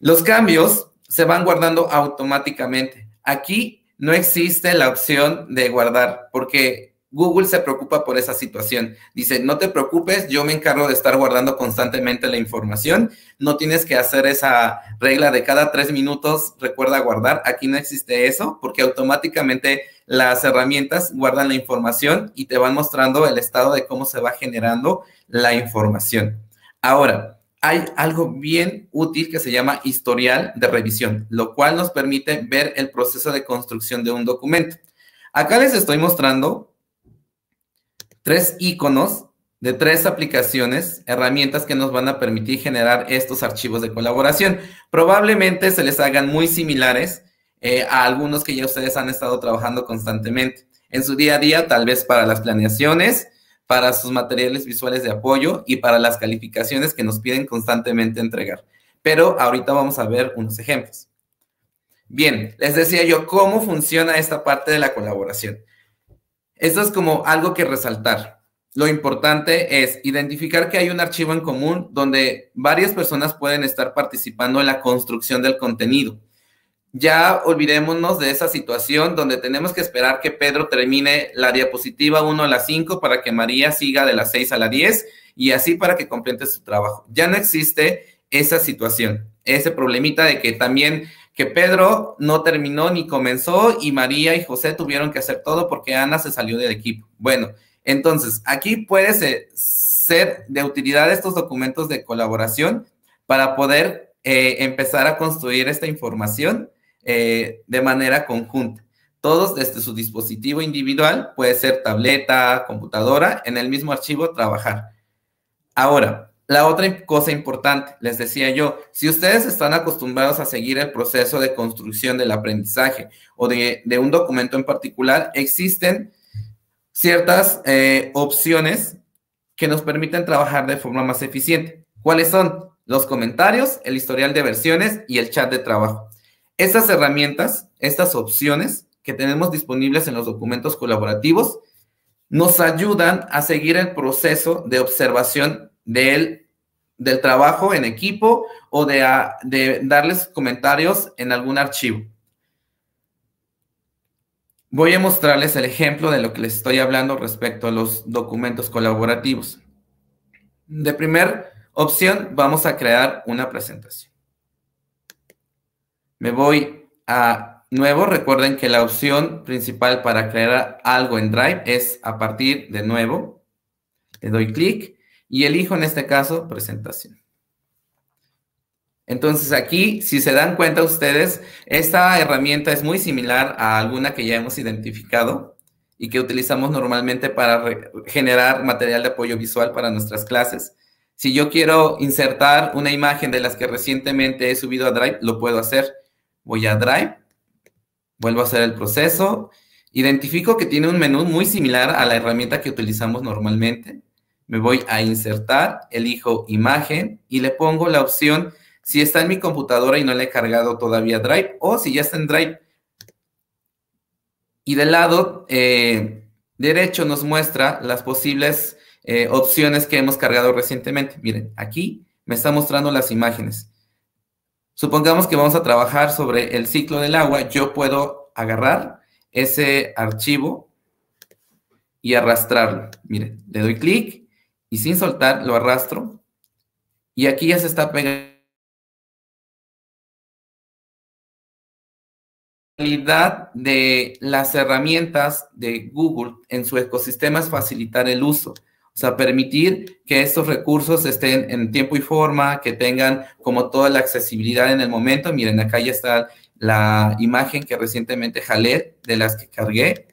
Los cambios se van guardando automáticamente. Aquí no existe la opción de guardar porque Google se preocupa por esa situación. Dice, no te preocupes, yo me encargo de estar guardando constantemente la información. No tienes que hacer esa regla de cada tres minutos, recuerda guardar. Aquí no existe eso porque automáticamente las herramientas guardan la información y te van mostrando el estado de cómo se va generando la información. Ahora, hay algo bien útil que se llama historial de revisión, lo cual nos permite ver el proceso de construcción de un documento. Acá les estoy mostrando tres iconos de tres aplicaciones, herramientas que nos van a permitir generar estos archivos de colaboración. Probablemente se les hagan muy similares eh, a algunos que ya ustedes han estado trabajando constantemente en su día a día, tal vez para las planeaciones, para sus materiales visuales de apoyo y para las calificaciones que nos piden constantemente entregar. Pero ahorita vamos a ver unos ejemplos. Bien, les decía yo cómo funciona esta parte de la colaboración. Esto es como algo que resaltar. Lo importante es identificar que hay un archivo en común donde varias personas pueden estar participando en la construcción del contenido. Ya olvidémonos de esa situación donde tenemos que esperar que Pedro termine la diapositiva 1 a la 5 para que María siga de las 6 a la 10 y así para que complete su trabajo. Ya no existe esa situación, ese problemita de que también que Pedro no terminó ni comenzó y María y José tuvieron que hacer todo porque Ana se salió del equipo. Bueno, entonces aquí puede ser, de utilidad estos documentos de colaboración para poder eh, empezar a construir esta información eh, de manera conjunta. Todos desde su dispositivo individual, puede ser tableta, computadora, en el mismo archivo trabajar. Ahora, la otra cosa importante, les decía yo, si ustedes están acostumbrados a seguir el proceso de construcción del aprendizaje o de, un documento en particular, existen ciertas eh, opciones que nos permiten trabajar de forma más eficiente. ¿Cuáles son? Los comentarios, el historial de versiones y el chat de trabajo. Estas herramientas, estas opciones que tenemos disponibles en los documentos colaborativos, nos ayudan a seguir el proceso de observación del, del trabajo en equipo o de, ah, de darles comentarios en algún archivo. Voy a mostrarles el ejemplo de lo que les estoy hablando respecto a los documentos colaborativos. De primera opción, vamos a crear una presentación. Me voy a nuevo. Recuerden que la opción principal para crear algo en Drive es a partir de nuevo. Le doy clic y elijo, en este caso, presentación. Entonces aquí, si se dan cuenta ustedes, esta herramienta es muy similar a alguna que ya hemos identificado y que utilizamos normalmente para generar material de apoyo visual para nuestras clases. Si yo quiero insertar una imagen de las que recientemente he subido a Drive, lo puedo hacer. Voy a Drive, vuelvo a hacer el proceso, identifico que tiene un menú muy similar a la herramienta que utilizamos normalmente me voy a insertar, elijo imagen y le pongo la opción si está en mi computadora y no le he cargado todavía Drive o si ya está en Drive. Y del lado eh, derecho nos muestra las posibles eh, opciones que hemos cargado recientemente. Miren, aquí me está mostrando las imágenes. Supongamos que vamos a trabajar sobre el ciclo del agua. Yo puedo agarrar ese archivo y arrastrarlo. Miren, le doy clic y sin soltar lo arrastro y aquí ya se está pegando. La calidad de las herramientas de Google en su ecosistema es facilitar el uso. O sea, permitir que estos recursos estén en tiempo y forma, que tengan como toda la accesibilidad en el momento. Miren, acá ya está la imagen que recientemente jalé de las que cargué.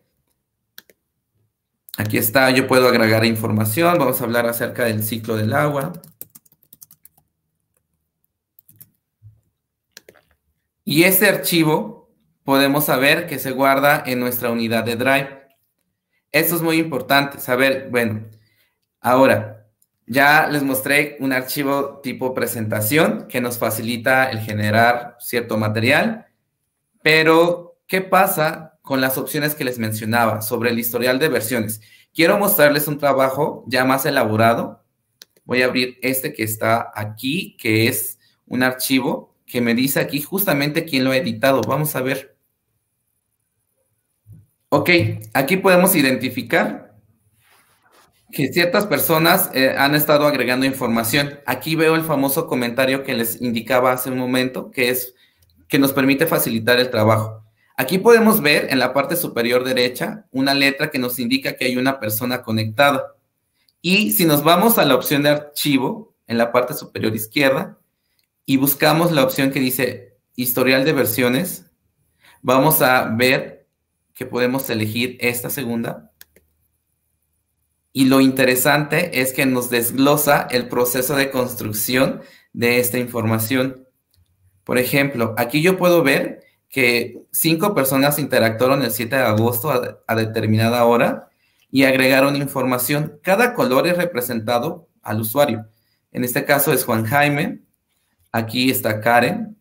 Aquí está, yo puedo agregar información. Vamos a hablar acerca del ciclo del agua. Y este archivo podemos saber que se guarda en nuestra unidad de Drive. Esto es muy importante, saber, bueno, ahora, ya les mostré un archivo tipo presentación que nos facilita el generar cierto material, pero ¿qué pasa con las opciones que les mencionaba sobre el historial de versiones. Quiero mostrarles un trabajo ya más elaborado. Voy a abrir este que está aquí, que es un archivo que me dice aquí justamente quién lo ha editado. Vamos a ver. Ok, aquí podemos identificar que ciertas personas eh, han estado agregando información. Aquí veo el famoso comentario que les indicaba hace un momento, que es que nos permite facilitar el trabajo. Aquí podemos ver en la parte superior derecha una letra que nos indica que hay una persona conectada. Y si nos vamos a la opción de archivo, en la parte superior izquierda, y buscamos la opción que dice historial de versiones, vamos a ver que podemos elegir esta segunda. Y lo interesante es que nos desglosa el proceso de construcción de esta información. Por ejemplo, aquí yo puedo ver que cinco personas interactuaron el 7 de agosto a, determinada hora y agregaron información. Cada color es representado al usuario. En este caso es Juan Jaime, aquí está Karen.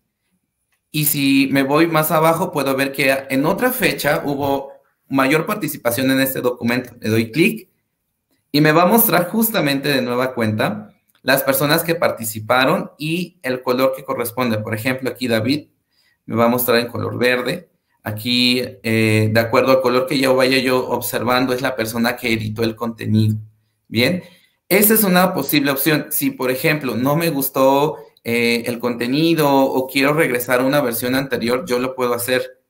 Y si me voy más abajo, puedo ver que en otra fecha hubo mayor participación en este documento. Le doy clic y me va a mostrar justamente de nueva cuenta las personas que participaron y el color que corresponde. Por ejemplo, aquí David me va a mostrar en color verde. Aquí, eh, de acuerdo al color que yo vaya yo observando, es la persona que editó el contenido. Bien, esa es una posible opción. Si, por ejemplo, no me gustó eh, el contenido o quiero regresar a una versión anterior, yo lo puedo hacer.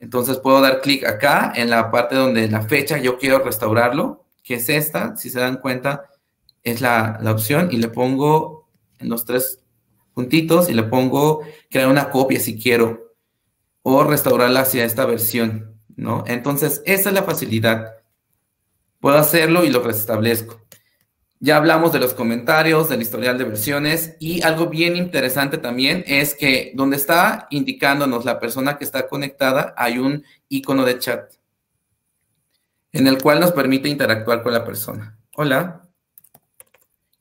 Entonces puedo dar clic acá en la parte donde la fecha yo quiero restaurarlo, que es esta, si se dan cuenta, es la, la opción y le pongo en los tres puntitos y le pongo crear una copia si quiero o restaurarla hacia esta versión, ¿no? Entonces, esa es la facilidad. Puedo hacerlo y lo restablezco. Ya hablamos de los comentarios, del historial de versiones y algo bien interesante también es que donde está indicándonos la persona que está conectada hay un icono de chat en el cual nos permite interactuar con la persona. Hola.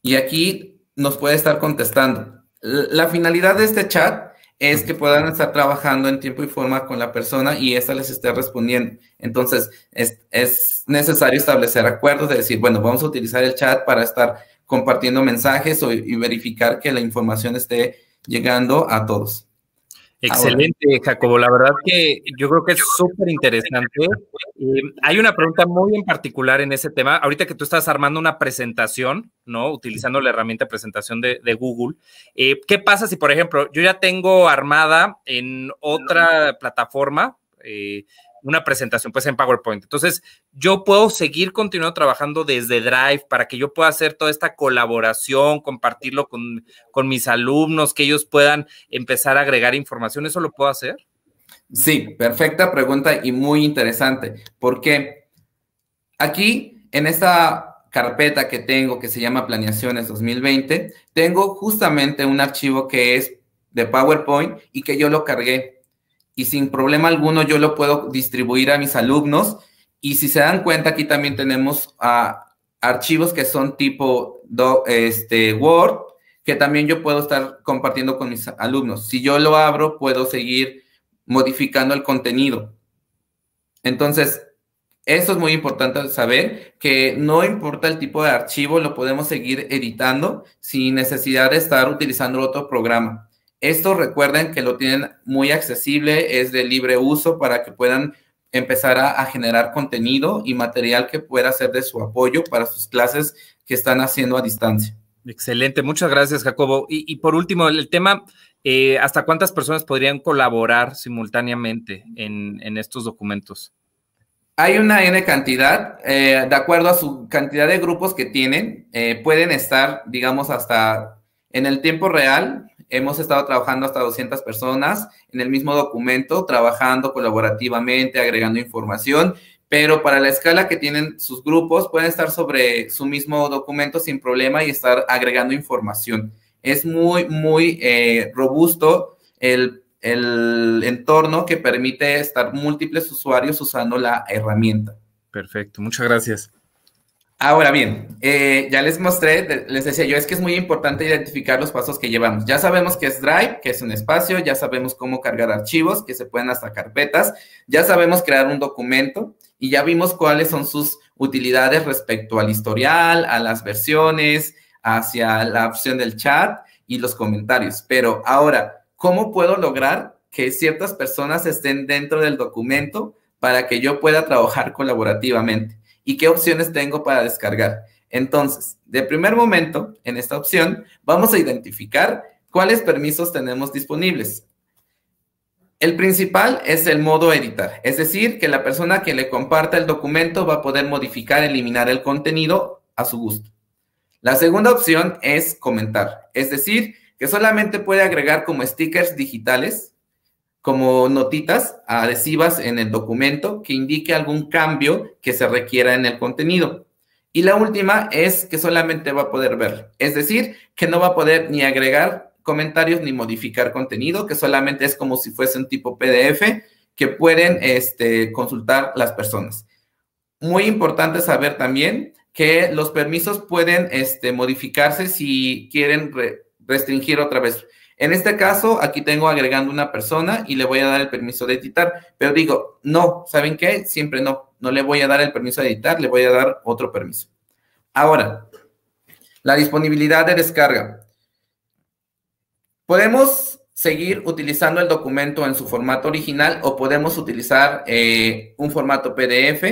Y aquí nos puede estar contestando. La finalidad de este chat es que puedan estar trabajando en tiempo y forma con la persona y esta les esté respondiendo. Entonces, es, necesario establecer acuerdos de decir, bueno, vamos a utilizar el chat para estar compartiendo mensajes o, y verificar que la información esté llegando a todos. Ah, Excelente, Jacobo. La verdad que yo creo que es súper interesante. Eh, hay una pregunta muy en particular en ese tema. Ahorita que tú estás armando una presentación, ¿no? Utilizando la herramienta presentación de, Google. Eh, ¿Qué pasa si, por ejemplo, yo ya tengo armada en otra plataforma? Eh, una presentación, pues en PowerPoint. Entonces, yo puedo seguir continuando trabajando desde Drive para que yo pueda hacer toda esta colaboración, compartirlo con, mis alumnos, que ellos puedan empezar a agregar información. ¿Eso lo puedo hacer? Sí, perfecta pregunta y muy interesante, porque aquí en esta carpeta que tengo que se llama Planeaciones 2020, tengo justamente un archivo que es de PowerPoint y que yo lo cargué y sin problema alguno yo lo puedo distribuir a mis alumnos. Y si se dan cuenta, aquí también tenemos archivos que son tipo este, Word, que también yo puedo estar compartiendo con mis alumnos. Si yo lo abro, puedo seguir modificando el contenido. Entonces, eso es muy importante saber, que no importa el tipo de archivo, lo podemos seguir editando sin necesidad de estar utilizando otro programa. Esto recuerden que lo tienen muy accesible, es de libre uso para que puedan empezar a, generar contenido y material que pueda ser de su apoyo para sus clases que están haciendo a distancia. Excelente, muchas gracias Jacobo. Y, por último, el tema, eh, ¿hasta cuántas personas podrían colaborar simultáneamente en, estos documentos? Hay una N cantidad, eh, de acuerdo a su cantidad de grupos que tienen, eh, pueden estar, digamos, hasta en el tiempo real, Hemos estado trabajando hasta 200 personas en el mismo documento, trabajando colaborativamente, agregando información, pero para la escala que tienen sus grupos pueden estar sobre su mismo documento sin problema y estar agregando información. Es muy, muy eh, robusto el entorno que permite estar múltiples usuarios usando la herramienta. Perfecto, muchas gracias. Ahora bien, eh, ya les mostré, les decía yo, es que es muy importante identificar los pasos que llevamos. Ya sabemos que es Drive, que es un espacio, ya sabemos cómo cargar archivos, que se pueden hasta carpetas, ya sabemos crear un documento y ya vimos cuáles son sus utilidades respecto al historial, a las versiones, hacia la opción del chat y los comentarios. Pero ahora, ¿cómo puedo lograr que ciertas personas estén dentro del documento para que yo pueda trabajar colaborativamente? y qué opciones tengo para descargar. Entonces, de primer momento, en esta opción, vamos a identificar cuáles permisos tenemos disponibles. El principal es el modo editar, es decir, que la persona que le comparta el documento va a poder modificar, eliminar el contenido a su gusto. La segunda opción es comentar, es decir, que solamente puede agregar como stickers digitales como notitas adhesivas en el documento que indique algún cambio que se requiera en el contenido. Y la última es que solamente va a poder ver, es decir, que no va a poder ni agregar comentarios ni modificar contenido, que solamente es como si fuese un tipo PDF que pueden este, consultar las personas. Muy importante saber también que los permisos pueden este, modificarse si quieren restringir otra vez en este caso, aquí tengo agregando una persona y le voy a dar el permiso de editar, pero digo, no, ¿saben qué? Siempre no, no le voy a dar el permiso de editar, le voy a dar otro permiso. Ahora, la disponibilidad de descarga. Podemos seguir utilizando el documento en su formato original o podemos utilizar eh, un formato PDF,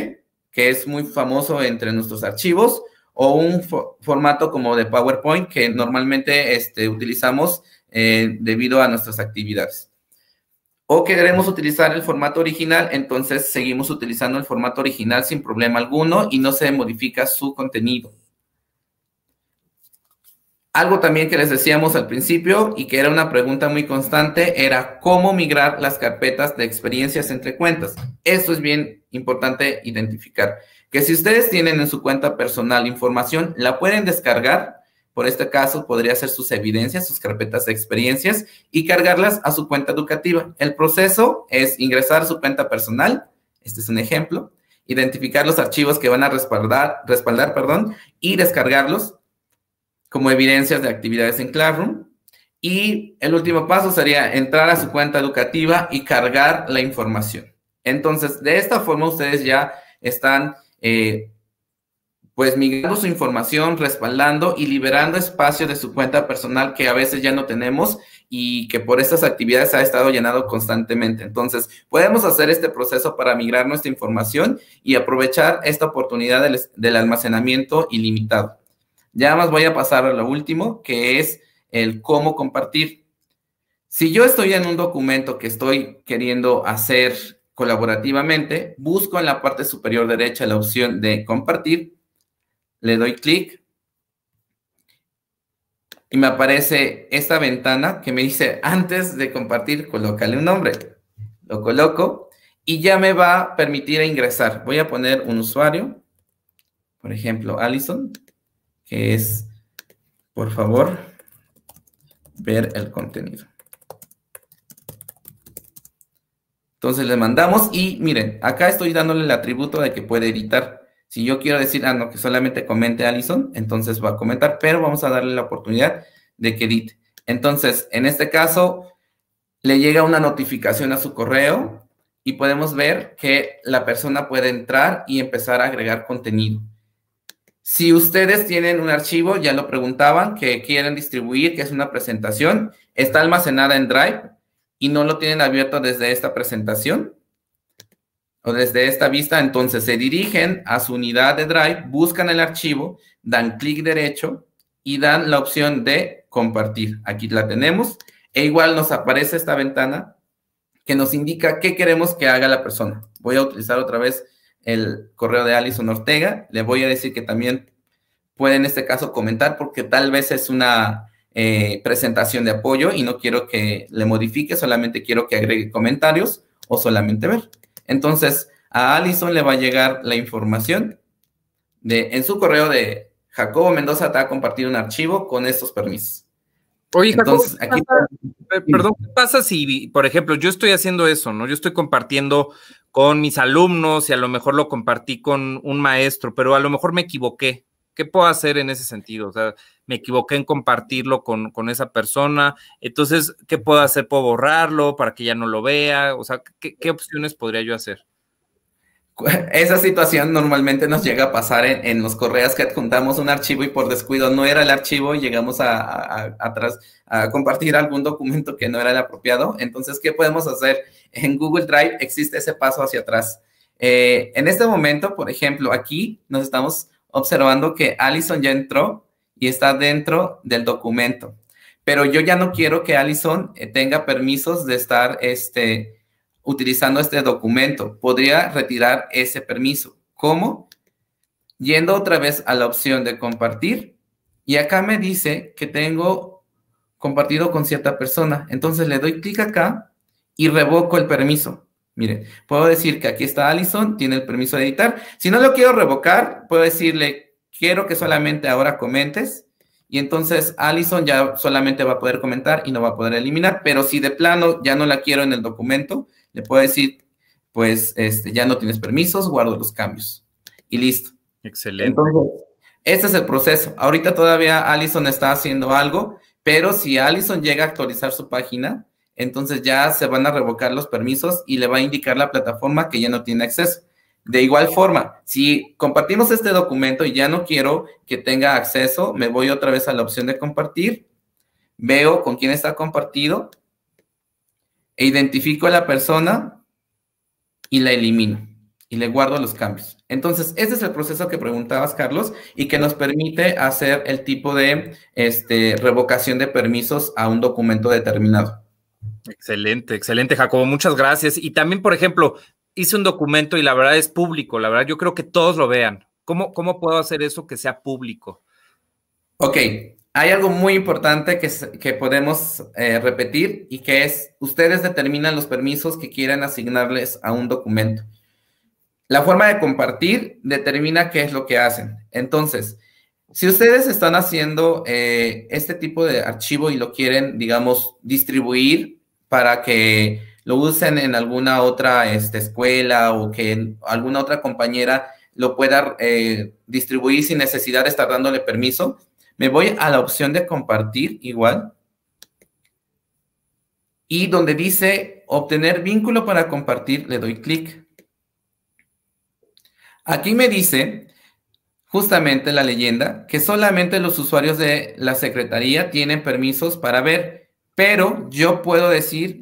que es muy famoso entre nuestros archivos, o un formato como de PowerPoint, que normalmente este, utilizamos eh, debido a nuestras actividades. O queremos utilizar el formato original, entonces seguimos utilizando el formato original sin problema alguno y no se modifica su contenido. Algo también que les decíamos al principio y que era una pregunta muy constante era cómo migrar las carpetas de experiencias entre cuentas. Esto es bien importante identificar. Que si ustedes tienen en su cuenta personal información, la pueden descargar por este caso, podría hacer sus evidencias, sus carpetas de experiencias y cargarlas a su cuenta educativa. El proceso es ingresar a su cuenta personal, este es un ejemplo, identificar los archivos que van a respaldar, respaldar perdón, y descargarlos como evidencias de actividades en Classroom. Y el último paso sería entrar a su cuenta educativa y cargar la información. Entonces, de esta forma ustedes ya están eh, pues migrando su información, respaldando y liberando espacio de su cuenta personal que a veces ya no tenemos y que por estas actividades ha estado llenado constantemente. Entonces, podemos hacer este proceso para migrar nuestra información y aprovechar esta oportunidad del, almacenamiento ilimitado. Ya más voy a pasar a lo último, que es el cómo compartir. Si yo estoy en un documento que estoy queriendo hacer colaborativamente, busco en la parte superior derecha la opción de compartir le doy clic y me aparece esta ventana que me dice, antes de compartir, colócale un nombre. Lo coloco y ya me va a permitir ingresar. Voy a poner un usuario, por ejemplo, Allison, que es, por favor, ver el contenido. Entonces le mandamos y miren, acá estoy dándole el atributo de que puede editar. Si yo quiero decir, ah, no, que solamente comente Allison, entonces va a comentar, pero vamos a darle la oportunidad de que edite. Entonces, en este caso, le llega una notificación a su correo y podemos ver que la persona puede entrar y empezar a agregar contenido. Si ustedes tienen un archivo, ya lo preguntaban, que quieren distribuir, que es una presentación, está almacenada en Drive y no lo tienen abierto desde esta presentación, desde esta vista, entonces se dirigen a su unidad de Drive, buscan el archivo, dan clic derecho y dan la opción de compartir. Aquí la tenemos e igual nos aparece esta ventana que nos indica qué queremos que haga la persona. Voy a utilizar otra vez el correo de Alison Ortega. Le voy a decir que también puede en este caso comentar porque tal vez es una eh, presentación de apoyo y no quiero que le modifique, solamente quiero que agregue comentarios o solamente ver. Entonces, a Allison le va a llegar la información de, en su correo de Jacobo Mendoza te ha compartido un archivo con estos permisos. Oye, Entonces, perdón, ¿qué pasa si, por ejemplo, yo estoy haciendo eso, ¿no? Yo estoy compartiendo con mis alumnos y a lo mejor lo compartí con un maestro, pero a lo mejor me equivoqué, ¿Qué puedo hacer en ese sentido? O sea, me equivoqué en compartirlo con, con esa persona. Entonces, ¿qué puedo hacer? ¿Puedo borrarlo para que ya no lo vea? O sea, ¿qué, qué opciones podría yo hacer? Esa situación normalmente nos llega a pasar en, en, los correos que adjuntamos un archivo y por descuido no era el archivo y llegamos a, a, a, compartir algún documento que no era el apropiado. Entonces, ¿qué podemos hacer? En Google Drive existe ese paso hacia atrás. Eh, en este momento, por ejemplo, aquí nos estamos observando que Allison ya entró y está dentro del documento. Pero yo ya no quiero que Allison eh, tenga permisos de estar este, utilizando este documento. Podría retirar ese permiso. ¿Cómo? Yendo otra vez a la opción de compartir. Y acá me dice que tengo compartido con cierta persona. Entonces le doy clic acá y revoco el permiso. Miren, puedo decir que aquí está Allison, tiene el permiso de editar. Si no lo quiero revocar, puedo decirle, quiero que solamente ahora comentes. Y entonces Allison ya solamente va a poder comentar y no va a poder eliminar. Pero si de plano ya no la quiero en el documento, le puedo decir, pues este, ya no tienes permisos, guardo los cambios. Y listo. Excelente. Entonces, este es el proceso. Ahorita todavía Allison está haciendo algo, pero si Allison llega a actualizar su página, entonces ya se van a revocar los permisos y le va a indicar la plataforma que ya no tiene acceso. De igual forma, si compartimos este documento y ya no quiero que tenga acceso, me voy otra vez a la opción de compartir, veo con quién está compartido e identifico a la persona y la elimino y le guardo los cambios. Entonces, ese es el proceso que preguntabas, Carlos, y que nos permite hacer el tipo de este, revocación de permisos a un documento determinado. Excelente, excelente, Jacobo. Muchas gracias. Y también, por ejemplo, hice un documento y la verdad es público. La verdad, yo creo que todos lo vean. ¿Cómo, cómo puedo hacer eso que sea público? Ok, hay algo muy importante que, podemos eh, repetir y que es, ustedes determinan los permisos que quieran asignarles a un documento. La forma de compartir determina qué es lo que hacen. Entonces, si ustedes están haciendo eh, este tipo de archivo y lo quieren, digamos, distribuir para que lo usen en alguna otra este, escuela o que alguna otra compañera lo pueda eh, distribuir sin necesidad de estar dándole permiso. Me voy a la opción de compartir igual. Y donde dice obtener vínculo para compartir, le doy clic. Aquí me dice justamente la leyenda que solamente los usuarios de la Secretaría tienen permisos para ver pero yo puedo decir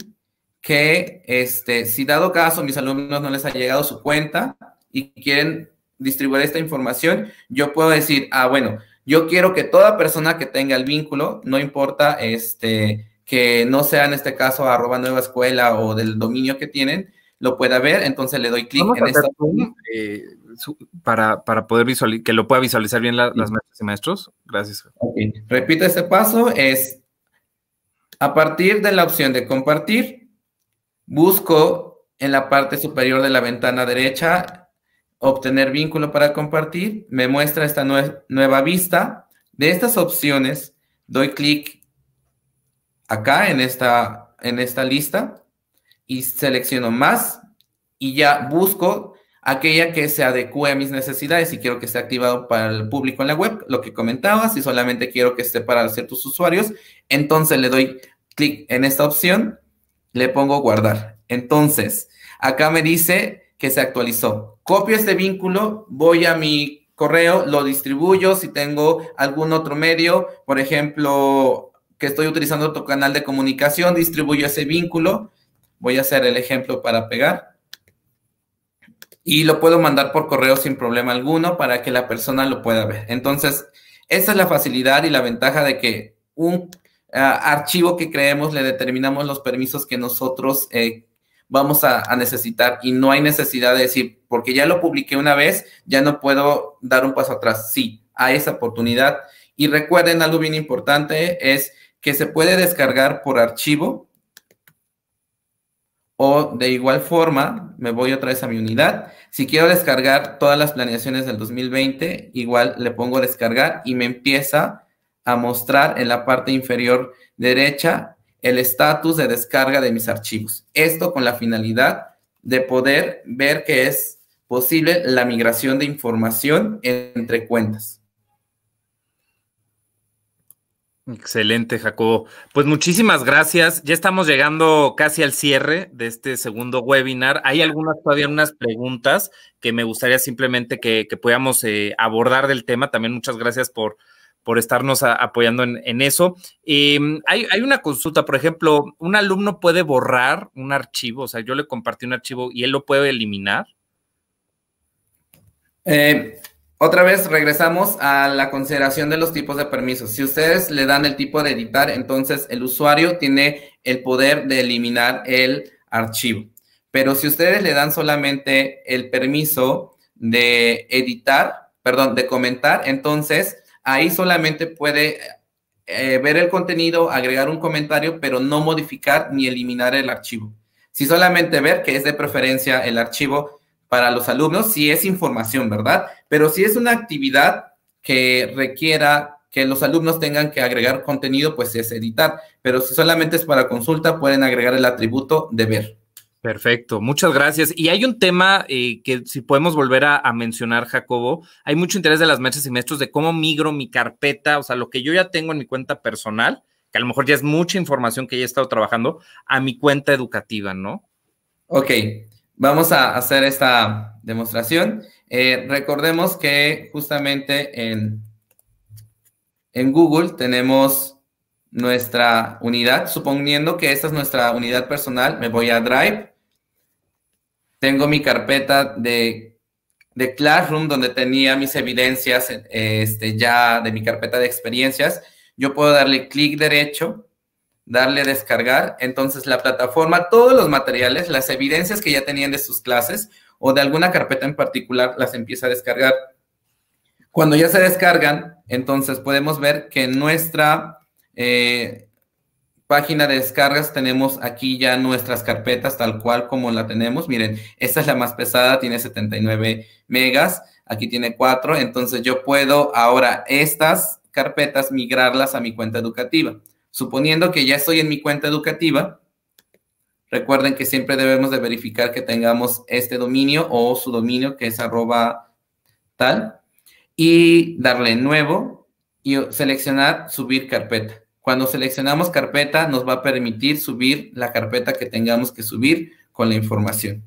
que este, si dado caso mis alumnos no les ha llegado su cuenta y quieren distribuir esta información, yo puedo decir, ah, bueno, yo quiero que toda persona que tenga el vínculo, no importa este, que no sea en este caso arroba nueva escuela o del dominio que tienen, lo pueda ver, entonces le doy clic en esta. Eh, para, poder visualizar, que lo pueda visualizar bien las maestras y maestros. Gracias. OK. Repito este paso, es a partir de la opción de compartir, busco en la parte superior de la ventana derecha obtener vínculo para compartir. Me muestra esta nueva vista. De estas opciones, doy clic acá en esta, en esta lista y selecciono más y ya busco aquella que se adecue a mis necesidades. Si quiero que esté activado para el público en la web, lo que comentaba, si solamente quiero que esté para ciertos usuarios, entonces le doy clic en esta opción, le pongo guardar. Entonces, acá me dice que se actualizó. Copio este vínculo, voy a mi correo, lo distribuyo si tengo algún otro medio, por ejemplo, que estoy utilizando otro canal de comunicación, distribuyo ese vínculo. Voy a hacer el ejemplo para pegar. Y lo puedo mandar por correo sin problema alguno para que la persona lo pueda ver. Entonces, esa es la facilidad y la ventaja de que un eh, archivo que creemos, le determinamos los permisos que nosotros eh, vamos a, necesitar y no hay necesidad de decir, porque ya lo publiqué una vez, ya no puedo dar un paso atrás. Sí, hay esa oportunidad. Y recuerden algo bien importante, es que se puede descargar por archivo o de igual forma, me voy otra vez a mi unidad. Si quiero descargar todas las planeaciones del 2020, igual le pongo descargar y me empieza a mostrar en la parte inferior derecha el estatus de descarga de mis archivos. Esto con la finalidad de poder ver que es posible la migración de información entre cuentas. Excelente, Jacobo. Pues muchísimas gracias. Ya estamos llegando casi al cierre de este segundo webinar. Hay algunas todavía unas preguntas que me gustaría simplemente que, podamos eh, abordar del tema. También muchas gracias por, por estarnos apoyando en, eso. Em, hay, una consulta, por ejemplo, un alumno puede borrar un archivo, o sea, yo le compartí un archivo y él lo puede eliminar. Eh, otra vez regresamos a la consideración de los tipos de permisos. Si ustedes le dan el tipo de editar, entonces el usuario tiene el poder de eliminar el archivo. Pero si ustedes le dan solamente el permiso de editar, perdón, de comentar, entonces Ahí solamente puede eh, ver el contenido, agregar un comentario, pero no modificar ni eliminar el archivo. Si solamente ver que es de preferencia el archivo para los alumnos, si es información, ¿verdad? Pero si es una actividad que requiera que los alumnos tengan que agregar contenido, pues es editar. Pero si solamente es para consulta, pueden agregar el atributo de ver. Perfecto, muchas gracias. Y hay un tema eh, que si podemos volver a, mencionar, Jacobo, hay mucho interés de las maestras y maestros de cómo migro mi carpeta, o sea, lo que yo ya tengo en mi cuenta personal, que a lo mejor ya es mucha información que ya he estado trabajando, a mi cuenta educativa, ¿no? Ok, vamos a hacer esta demostración. Eh, recordemos que justamente en, en Google tenemos nuestra unidad, suponiendo que esta es nuestra unidad personal, me voy a Drive tengo mi carpeta de, de Classroom donde tenía mis evidencias este, ya de mi carpeta de experiencias. Yo puedo darle clic derecho, darle descargar. Entonces la plataforma, todos los materiales, las evidencias que ya tenían de sus clases o de alguna carpeta en particular, las empieza a descargar. Cuando ya se descargan, entonces podemos ver que nuestra... Eh, página de descargas tenemos aquí ya nuestras carpetas tal cual como la tenemos. Miren, esta es la más pesada, tiene 79 megas, aquí tiene 4, entonces yo puedo ahora estas carpetas migrarlas a mi cuenta educativa. Suponiendo que ya estoy en mi cuenta educativa, recuerden que siempre debemos de verificar que tengamos este dominio o su dominio que es arroba tal y darle nuevo y seleccionar subir carpeta. Cuando seleccionamos carpeta, nos va a permitir subir la carpeta que tengamos que subir con la información.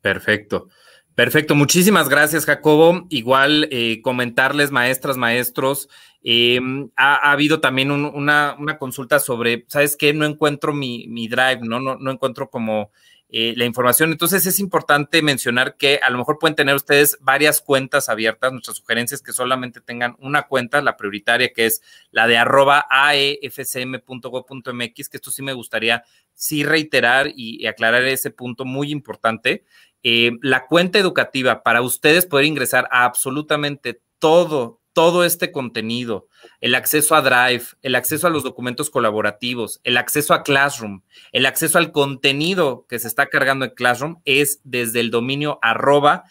Perfecto. Perfecto, muchísimas gracias Jacobo. Igual eh, comentarles, maestras, maestros, em, ha, habido también una, consulta sobre, ¿sabes qué? No encuentro mi, drive, ¿no? ¿no? encuentro como eh, la información. Entonces es importante mencionar que a lo mejor pueden tener ustedes varias cuentas abiertas. Nuestra sugerencia es que solamente tengan una cuenta, la prioritaria, que es la de arroba e que esto sí me gustaría sí reiterar y, y aclarar ese punto muy importante. Eh, la cuenta educativa para ustedes poder ingresar a absolutamente todo, todo este contenido, el acceso a Drive, el acceso a los documentos colaborativos, el acceso a Classroom, el acceso al contenido que se está cargando en Classroom es desde el dominio arroba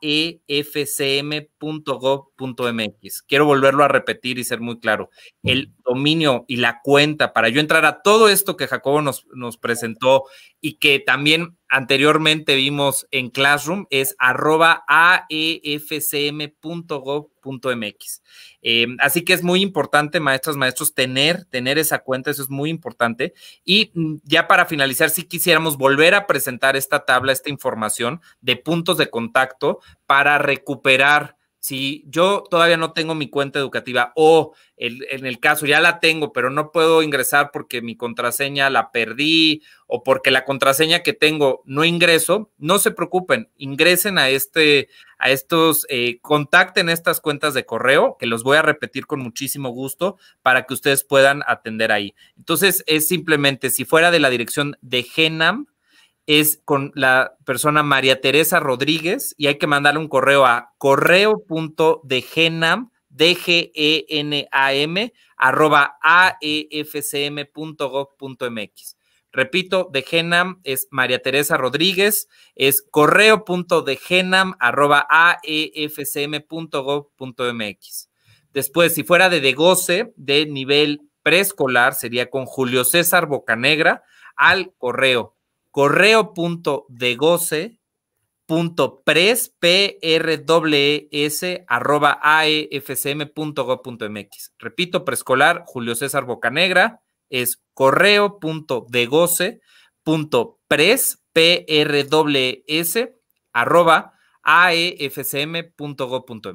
aefcm .gov.mx. Quiero volverlo a repetir y ser muy claro. El dominio y la cuenta para yo entrar a todo esto que Jacobo nos, nos presentó y que también anteriormente vimos en Classroom es arroba aefcm.gov.mx. Em, así que es muy importante, maestras, maestros, tener, tener esa cuenta, eso es muy importante. Y mm, ya para finalizar, si quisiéramos volver a presentar esta tabla, esta información de puntos de contacto para recuperar si yo todavía no tengo mi cuenta educativa o en el caso ya la tengo, pero no puedo ingresar porque mi contraseña la perdí o porque la contraseña que tengo no ingreso, no se preocupen, ingresen a este, a estos, eh, contacten estas cuentas de correo, que los voy a repetir con muchísimo gusto para que ustedes puedan atender ahí. Entonces, es simplemente, si fuera de la dirección de Genam, es con la persona María Teresa Rodríguez y hay que mandarle un correo a correo.degenam, d g e n a m arroba a e f c -M .mx. Repito, degenam es María Teresa Rodríguez, es correo.degenam arroba a e f -C -M .gov .mx. Después, si fuera de degoce, de nivel preescolar, sería con Julio César Bocanegra al correo correo.degoce punto arroba a e mx. Repito, preescolar Julio César Bocanegra es correo punto arroba a e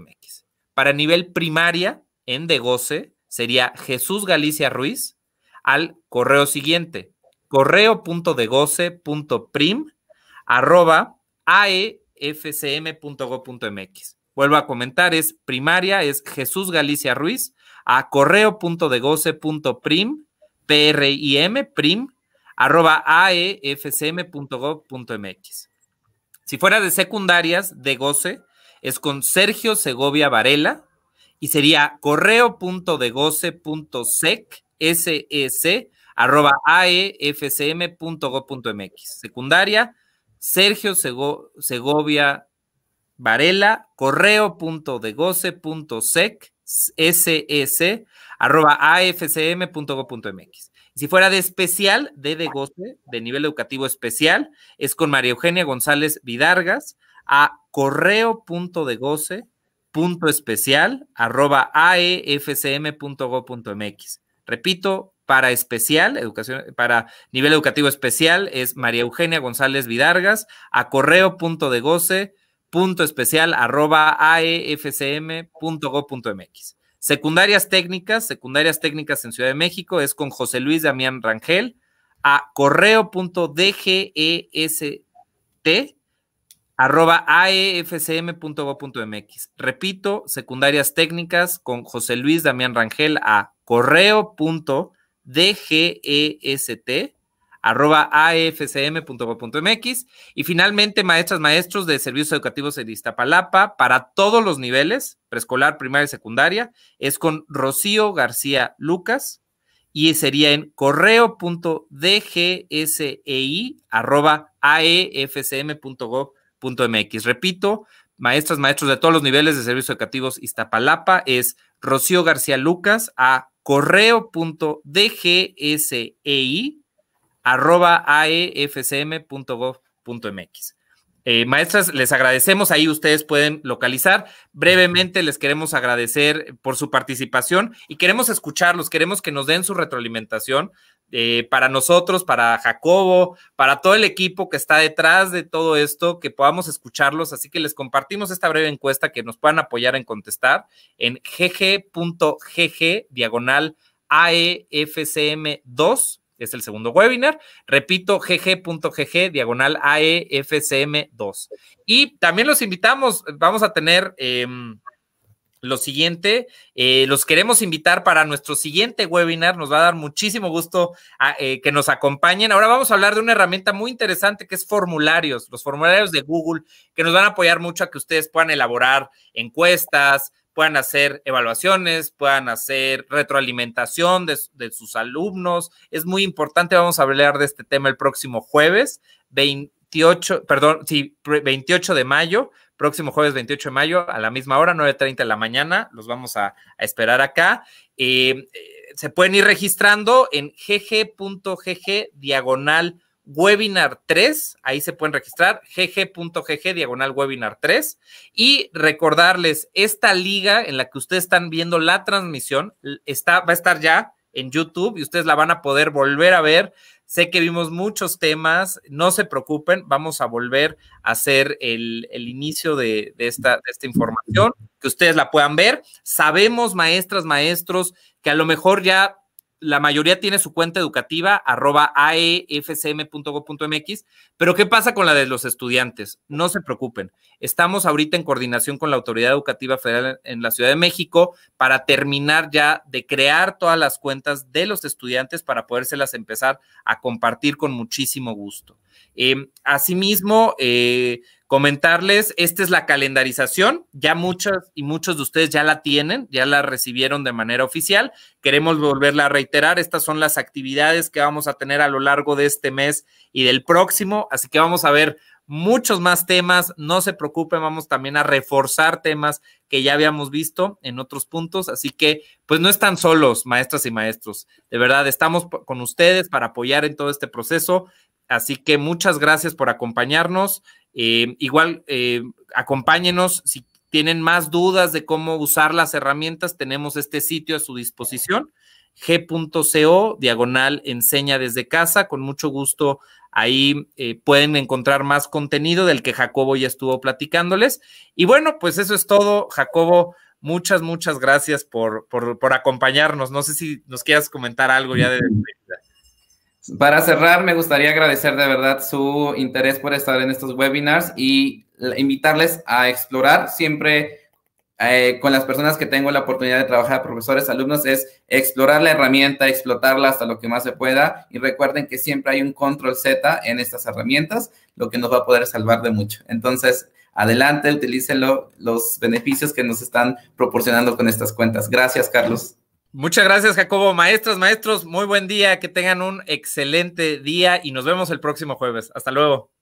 mx. Para nivel primaria en degoce sería Jesús Galicia Ruiz al correo siguiente correo.degoce.prim arroba aefcm.go.mx. Vuelvo a comentar, es primaria, es Jesús Galicia Ruiz a correo.degoce.prim, prim, prim, arroba aefcm.gov.mx. Si fuera de secundarias, de goce, es con Sergio Segovia Varela y sería correo.degoce.sec, sec, e arroba aefcm.gov.mx. Secundaria, Sergio Segovia Varela, correo.degoce.sec, ss e arroba afcm.gov.mx. E si fuera de especial, de degoce, de nivel educativo especial, es con María Eugenia González Vidargas a correo.degoce.especial arroba aefcm.go.mx. Repito, para especial, educación, para nivel educativo especial es María Eugenia González Vidargas a correo punto de punto especial arroba aefcm go mx. Secundarias técnicas, secundarias técnicas en Ciudad de México es con José Luis Damián Rangel a correo punto e arroba e mx Repito, secundarias técnicas con José Luis Damián Rangel a correo punto DGEST arroba MX y finalmente maestras, maestros de servicios educativos en Iztapalapa para todos los niveles, preescolar, primaria y secundaria, es con Rocío García Lucas y sería en correo.dgsei e arroba aefcm.gov.mx. Repito, maestras, maestros de todos los niveles de servicios educativos Iztapalapa es Rocío García Lucas a e arroba e mx eh, maestras, les agradecemos, ahí ustedes pueden localizar. Brevemente les queremos agradecer por su participación y queremos escucharlos, queremos que nos den su retroalimentación eh, para nosotros, para Jacobo, para todo el equipo que está detrás de todo esto, que podamos escucharlos. Así que les compartimos esta breve encuesta que nos puedan apoyar en contestar en gg.gg diagonal AEFCM2 es el segundo webinar. Repito, gg.gg, diagonal AEFCM2. Y también los invitamos, vamos a tener... Em, lo siguiente, eh, los queremos invitar para nuestro siguiente webinar. Nos va a dar muchísimo gusto ah, eh, que nos acompañen. Ahora vamos a hablar de una herramienta muy interesante que es formularios, los formularios de Google, que nos van a apoyar mucho a que ustedes puedan elaborar encuestas, puedan hacer evaluaciones, puedan hacer retroalimentación de, sus alumnos. Es muy importante, vamos a hablar de este tema el próximo jueves, 28, perdón, sí, 28 de mayo, próximo jueves 28 de mayo a la misma hora, 9.30 de la mañana, los vamos a, esperar acá. Eh, eh, se pueden ir registrando en gg.gg diagonal webinar 3, ahí se pueden registrar, gg.gg, diagonal webinar 3, y recordarles, esta liga en la que ustedes están viendo la transmisión está, va a estar ya en YouTube y ustedes la van a poder volver a ver. Sé que vimos muchos temas, no se preocupen, vamos a volver a hacer el, inicio de, esta, de esta información, que ustedes la puedan ver. Sabemos, maestras, maestros, que a lo mejor ya la mayoría tiene su cuenta educativa, arroba e pero ¿qué pasa con la de los estudiantes? No se preocupen, estamos ahorita en coordinación con la Autoridad Educativa Federal en la Ciudad de México para terminar ya de crear todas las cuentas de los estudiantes para podérselas empezar a compartir con muchísimo gusto. Em, asimismo, eh, comentarles, esta es la calendarización, ya muchas y muchos de ustedes ya la tienen, ya la recibieron de manera oficial. Queremos volverla a reiterar, estas son las actividades que vamos a tener a lo largo de este mes y del próximo, así que vamos a ver muchos más temas, no se preocupen, vamos también a reforzar temas que ya habíamos visto en otros puntos, así que pues no están solos, maestras y maestros, de verdad, estamos con ustedes para apoyar en todo este proceso. Así que muchas gracias por acompañarnos. Em, igual, eh, acompáñenos si tienen más dudas de cómo usar las herramientas, tenemos este sitio a su disposición, g.co, diagonal enseña desde casa, con mucho gusto ahí eh, pueden encontrar más contenido del que Jacobo ya estuvo platicándoles. Y bueno, pues eso es todo, Jacobo. Muchas, muchas gracias por, acompañarnos. No sé si nos quieras comentar algo ya de para cerrar, me gustaría agradecer de verdad su interés por estar en estos webinars y invitarles a explorar siempre eh, con las personas que tengo la oportunidad de trabajar, profesores, alumnos, es explorar la herramienta, explotarla hasta lo que más se pueda y recuerden que siempre hay un control Z en estas herramientas, lo que nos va a poder salvar de mucho. Entonces, adelante, utilicen los beneficios que nos están proporcionando con estas cuentas. Gracias, Carlos. Muchas gracias, Jacobo. Maestras, maestros, muy buen día, que tengan un excelente día y nos vemos el próximo jueves. Hasta luego.